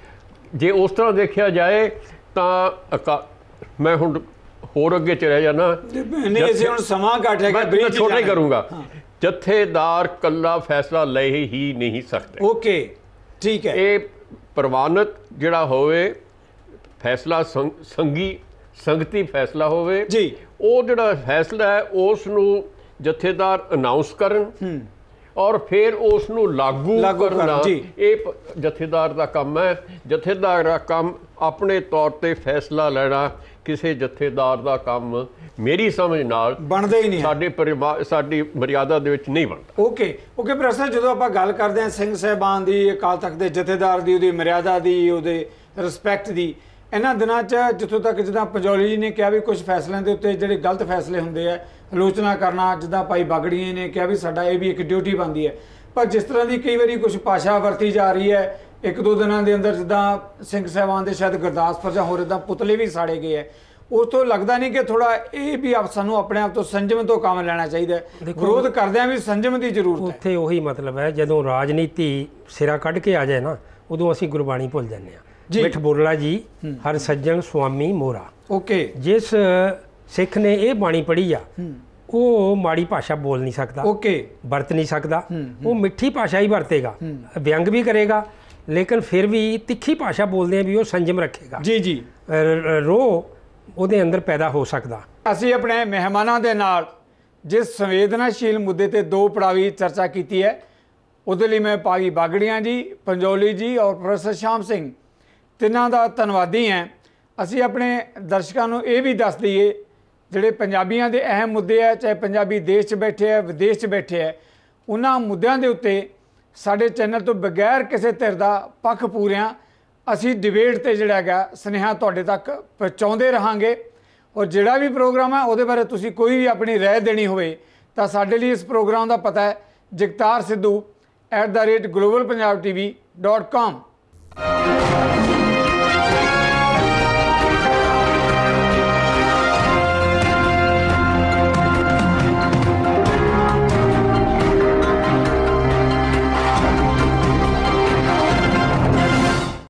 ਜੇ ਉਸ ਤਰ੍ਹਾਂ ਦੇਖਿਆ ਜਾਏ ਤਾਂ ਮੈਂ ਹੁਣ ਹੋਰ ਅੱਗੇ ਚਲੇ ਜਾਣਾ ਨਹੀਂ ਅਸੀਂ ਹੁਣ ਸਮਾਂ ਹੈ ਕਿ ਬ੍ਰੀਫ ਛੋਟਾ ਹੀ ਕਰੂੰਗਾ ਜਥੇਦਾਰ ਕੱਲਾ ਫੈਸਲਾ ਲੈ ਹੀ ਨਹੀਂ ਸਕਦਾ ਓਕੇ ਠੀਕ ਹੈ ਇਹ ਪ੍ਰਵਾਨਿਤ ਜਿਹੜਾ ਹੋਵੇ ਫੈਸਲਾ ਸੰਗੀ ਸੰਗਤੀ ਫੈਸਲਾ ਹੋਵੇ ਜੀ ਉਹ ਜਿਹੜਾ ਫੈਸਲਾ ਹੈ ਉਸ ਨੂੰ ਜਥੇਦਾਰ ਅਨਾਉਂਸ ਕਰਨ ਔਰ ਫਿਰ ਉਸ ਨੂੰ ਲਾਗੂ ਕਰਨਾ ਇਹ ਜਥੇਦਾਰ ਦਾ ਕੰਮ ਹੈ ਜਥੇਦਾਰ ਦਾ ਕੰਮ ਆਪਣੇ ਤੌਰ ਤੇ ਫੈਸਲਾ ਲੈਣਾ ਕਿਸੇ ਜਥੇਦਾਰ ਦਾ ਕੰਮ ਮੇਰੀ ਸਮਝ ਨਾਲ ਬਣਦਾ ਹੀ ਨਹੀਂ ਸਾਡੇ ਪਰਿਵਾਰ ਸਾਡੀ ਮਰਿਆਦਾ ਦੇ ਵਿੱਚ ਨਹੀਂ ਬਣਦਾ ਓਕੇ ਓਕੇ ਪ੍ਰੋਫੈਸਰ ਜਦੋਂ ਆਪਾਂ ਗੱਲ ਕਰਦੇ ਹਾਂ ਸਿੰਘ ਸਹਿਬਾਨ ਦੀ ਅਕਾਲ ਤਖਤ ਦੇ ਜਥੇਦਾਰ ਦੀ ਉਹਦੀ ਮਰਿਆਦਾ ਦੀ ਉਹਦੇ ਰਿਸਪੈਕਟ ਦੀ ਇਹਨਾਂ ਦਿਨਾਂ 'ਚ ਜਿੱਥੋਂ ਤੱਕ ਜਿੱਦਾਂ ਪੰਜੋਲੀ ਜੀ ਨੇ ਕਿਹਾ ਵੀ ਕੁਝ ਫੈਸਲਿਆਂ ਦੇ ਉੱਤੇ ਜਿਹੜੇ ਗਲਤ ਫੈਸਲੇ ਹੁੰਦੇ ਆ ਆਲੋਚਨਾ ਕਰਨਾ ਜਿੱਦਾਂ ਭਾਈ ਬਾਗੜੀਏ ਨੇ ਕਿਹਾ ਵੀ ਸਾਡਾ ਇਹ ਵੀ ਇੱਕ ਡਿਊਟੀ ਬਣਦੀ ਹੈ ਪਰ ਜਿਸ ਤਰ੍ਹਾਂ ਦੀ ਕਈ ਵਾਰੀ ਕੁਝ ਪਾਸ਼ਾ ਵਰਤੀ ਜਾ ਰਹੀ ਹੈ ਇੱਕ ਦੋ ਦਿਨਾਂ ਦੇ ਅੰਦਰ ਜਿੱਦਾਂ ਸਿੰਘ ਸਹਿਬਾਨ ਦੇ ਸ਼ਾਇਦ ਗੁਰਦਾਸਪੁਰ ਜਾਂ ਹੋਰ ਇਦਾਂ ਪੁਤਲੇ ਵੀ ਸਾੜੇ ਗਏ ਐ ਉਸ ਤੋਂ ਲੱਗਦਾ ਨਹੀਂ ਕਿ ਥੋੜਾ ਇਹ ਵੀ ਆਪ ਸਾਨੂੰ ਆਪਣੇ ਆਪ ਤੋਂ ਸੰਜਮ ਤੋਂ ਕੰਮ ਲੈਣਾ ਚਾਹੀਦਾ ਵਿਰੋਧ ਕਰਦੇ ਆ ਵੀ ਸੰਜਮ ਦੀ ਜ਼ਰੂਰਤ ਹੈ ਉੱਥੇ ਉਹੀ ਮਤਲਬ ਹੈ ਜਦੋਂ ਰਾਜਨੀਤੀ ਸਿਰਾ ਕੱਢ ਕੇ ਆ ਜਾਏ ਨਾ ਉਦੋਂ ਅਸੀਂ ਗੁਰਬਾਣੀ ਭੁੱਲ ਜਾਂਦੇ ਆ ਮਿੱਠ ਬੋਲਣਾ ਜੀ ਹਰ ਸੱਜਣ ਸੁਆਮੀ ਮੋਰਾ ਓਕੇ ਜਿਸ ਸਿੱਖ ਨੇ ਇਹ ਬਾਣੀ ਪੜ੍ਹੀ ਆ ਉਹ ਮਾੜੀ ਭਾਸ਼ਾ ਬੋਲ ਨਹੀਂ ਸਕਦਾ ਓਕੇ ਵਰਤ ਨਹੀਂ ਸਕਦਾ ਉਹ ਮਿੱਠੀ ਭਾਸ਼ਾ ਹੀ ਵਰਤੇਗਾ ਵਿਅੰਗ ਵੀ ਕਰੇਗਾ ਲੇਕਿਨ ਫਿਰ ਵੀ ਤਿੱਖੀ ਭਾਸ਼ਾ ਬੋਲਦੇ ਆ ਵੀ ਉਹ ਸੰਜਮ ਰੱਖੇਗਾ ਜੀ ਜੀ ਰੋ ਉਹਦੇ ਅੰਦਰ ਪੈਦਾ ਹੋ ਸਕਦਾ ਅਸੀਂ ਆਪਣੇ ਮਹਿਮਾਨਾਂ ਦੇ ਨਾਲ ਜਿਸ ਸੰਵੇਦਨਸ਼ੀਲ ਮੁੱਦੇ ਤੇ ਦੋ ਪੜਾਵੀ ਚਰਚਾ ਕੀਤੀ ਹੈ ਉਹਦੇ ਲਈ ਮੈਂ ਪਾਗੀ ਬਾਗੜੀਆਂ ਜੀ ਪੰਜੋਲੀ ਜੀ ਔਰ ਪ੍ਰੋਫੈਸਰ ਸ਼ਾਮ ਸਿੰਘ ਤਿੰਨਾਂ ਦਾ ਧੰਨਵਾਦੀ ਹਾਂ ਅਸੀਂ ਆਪਣੇ ਦਰਸ਼ਕਾਂ ਨੂੰ ਇਹ ਵੀ ਦੱਸ ਦਈਏ ਜਿਹੜੇ ਪੰਜਾਬੀਆਂ ਦੇ ਅਹਿਮ ਮੁੱਦੇ ਆ ਚਾਹੇ ਪੰਜਾਬੀ ਦੇਸ਼ 'ਚ ਬੈਠੇ ਆ ਵਿਦੇਸ਼ 'ਚ ਬੈਠੇ ਆ ਉਹਨਾਂ ਮੁੱਦਿਆਂ ਦੇ ਉੱਤੇ ਸਾਡੇ ਚੈਨਲ ਤੋਂ ਬਗੈਰ ਕਿਸੇ ਧਿਰ ਦਾ ਪੱਖ ਪੂਰਿਆਂ ਅਸੀਂ ਡਿਬੇਟ ਤੇ ਜਿਹੜਾ ਹੈਗਾ ਸਨੇਹਾ ਤੁਹਾਡੇ ਤੱਕ ਪਹੁੰਚਾਉਂਦੇ ਰਹਾਂਗੇ ਔਰ ਜਿਹੜਾ ਵੀ ਪ੍ਰੋਗਰਾਮ ਹੈ ਉਹਦੇ ਬਾਰੇ ਤੁਸੀਂ ਕੋਈ ਵੀ ਆਪਣੀ رائے ਦੇਣੀ ਹੋਵੇ ਤਾਂ ਸਾਡੇ ਲਈ ਇਸ ਪ੍ਰੋਗਰਾਮ ਦਾ ਪਤਾ ਹੈ ਜਗਤਾਰ ਸਿੱਧੂ @globalpunjabtv.com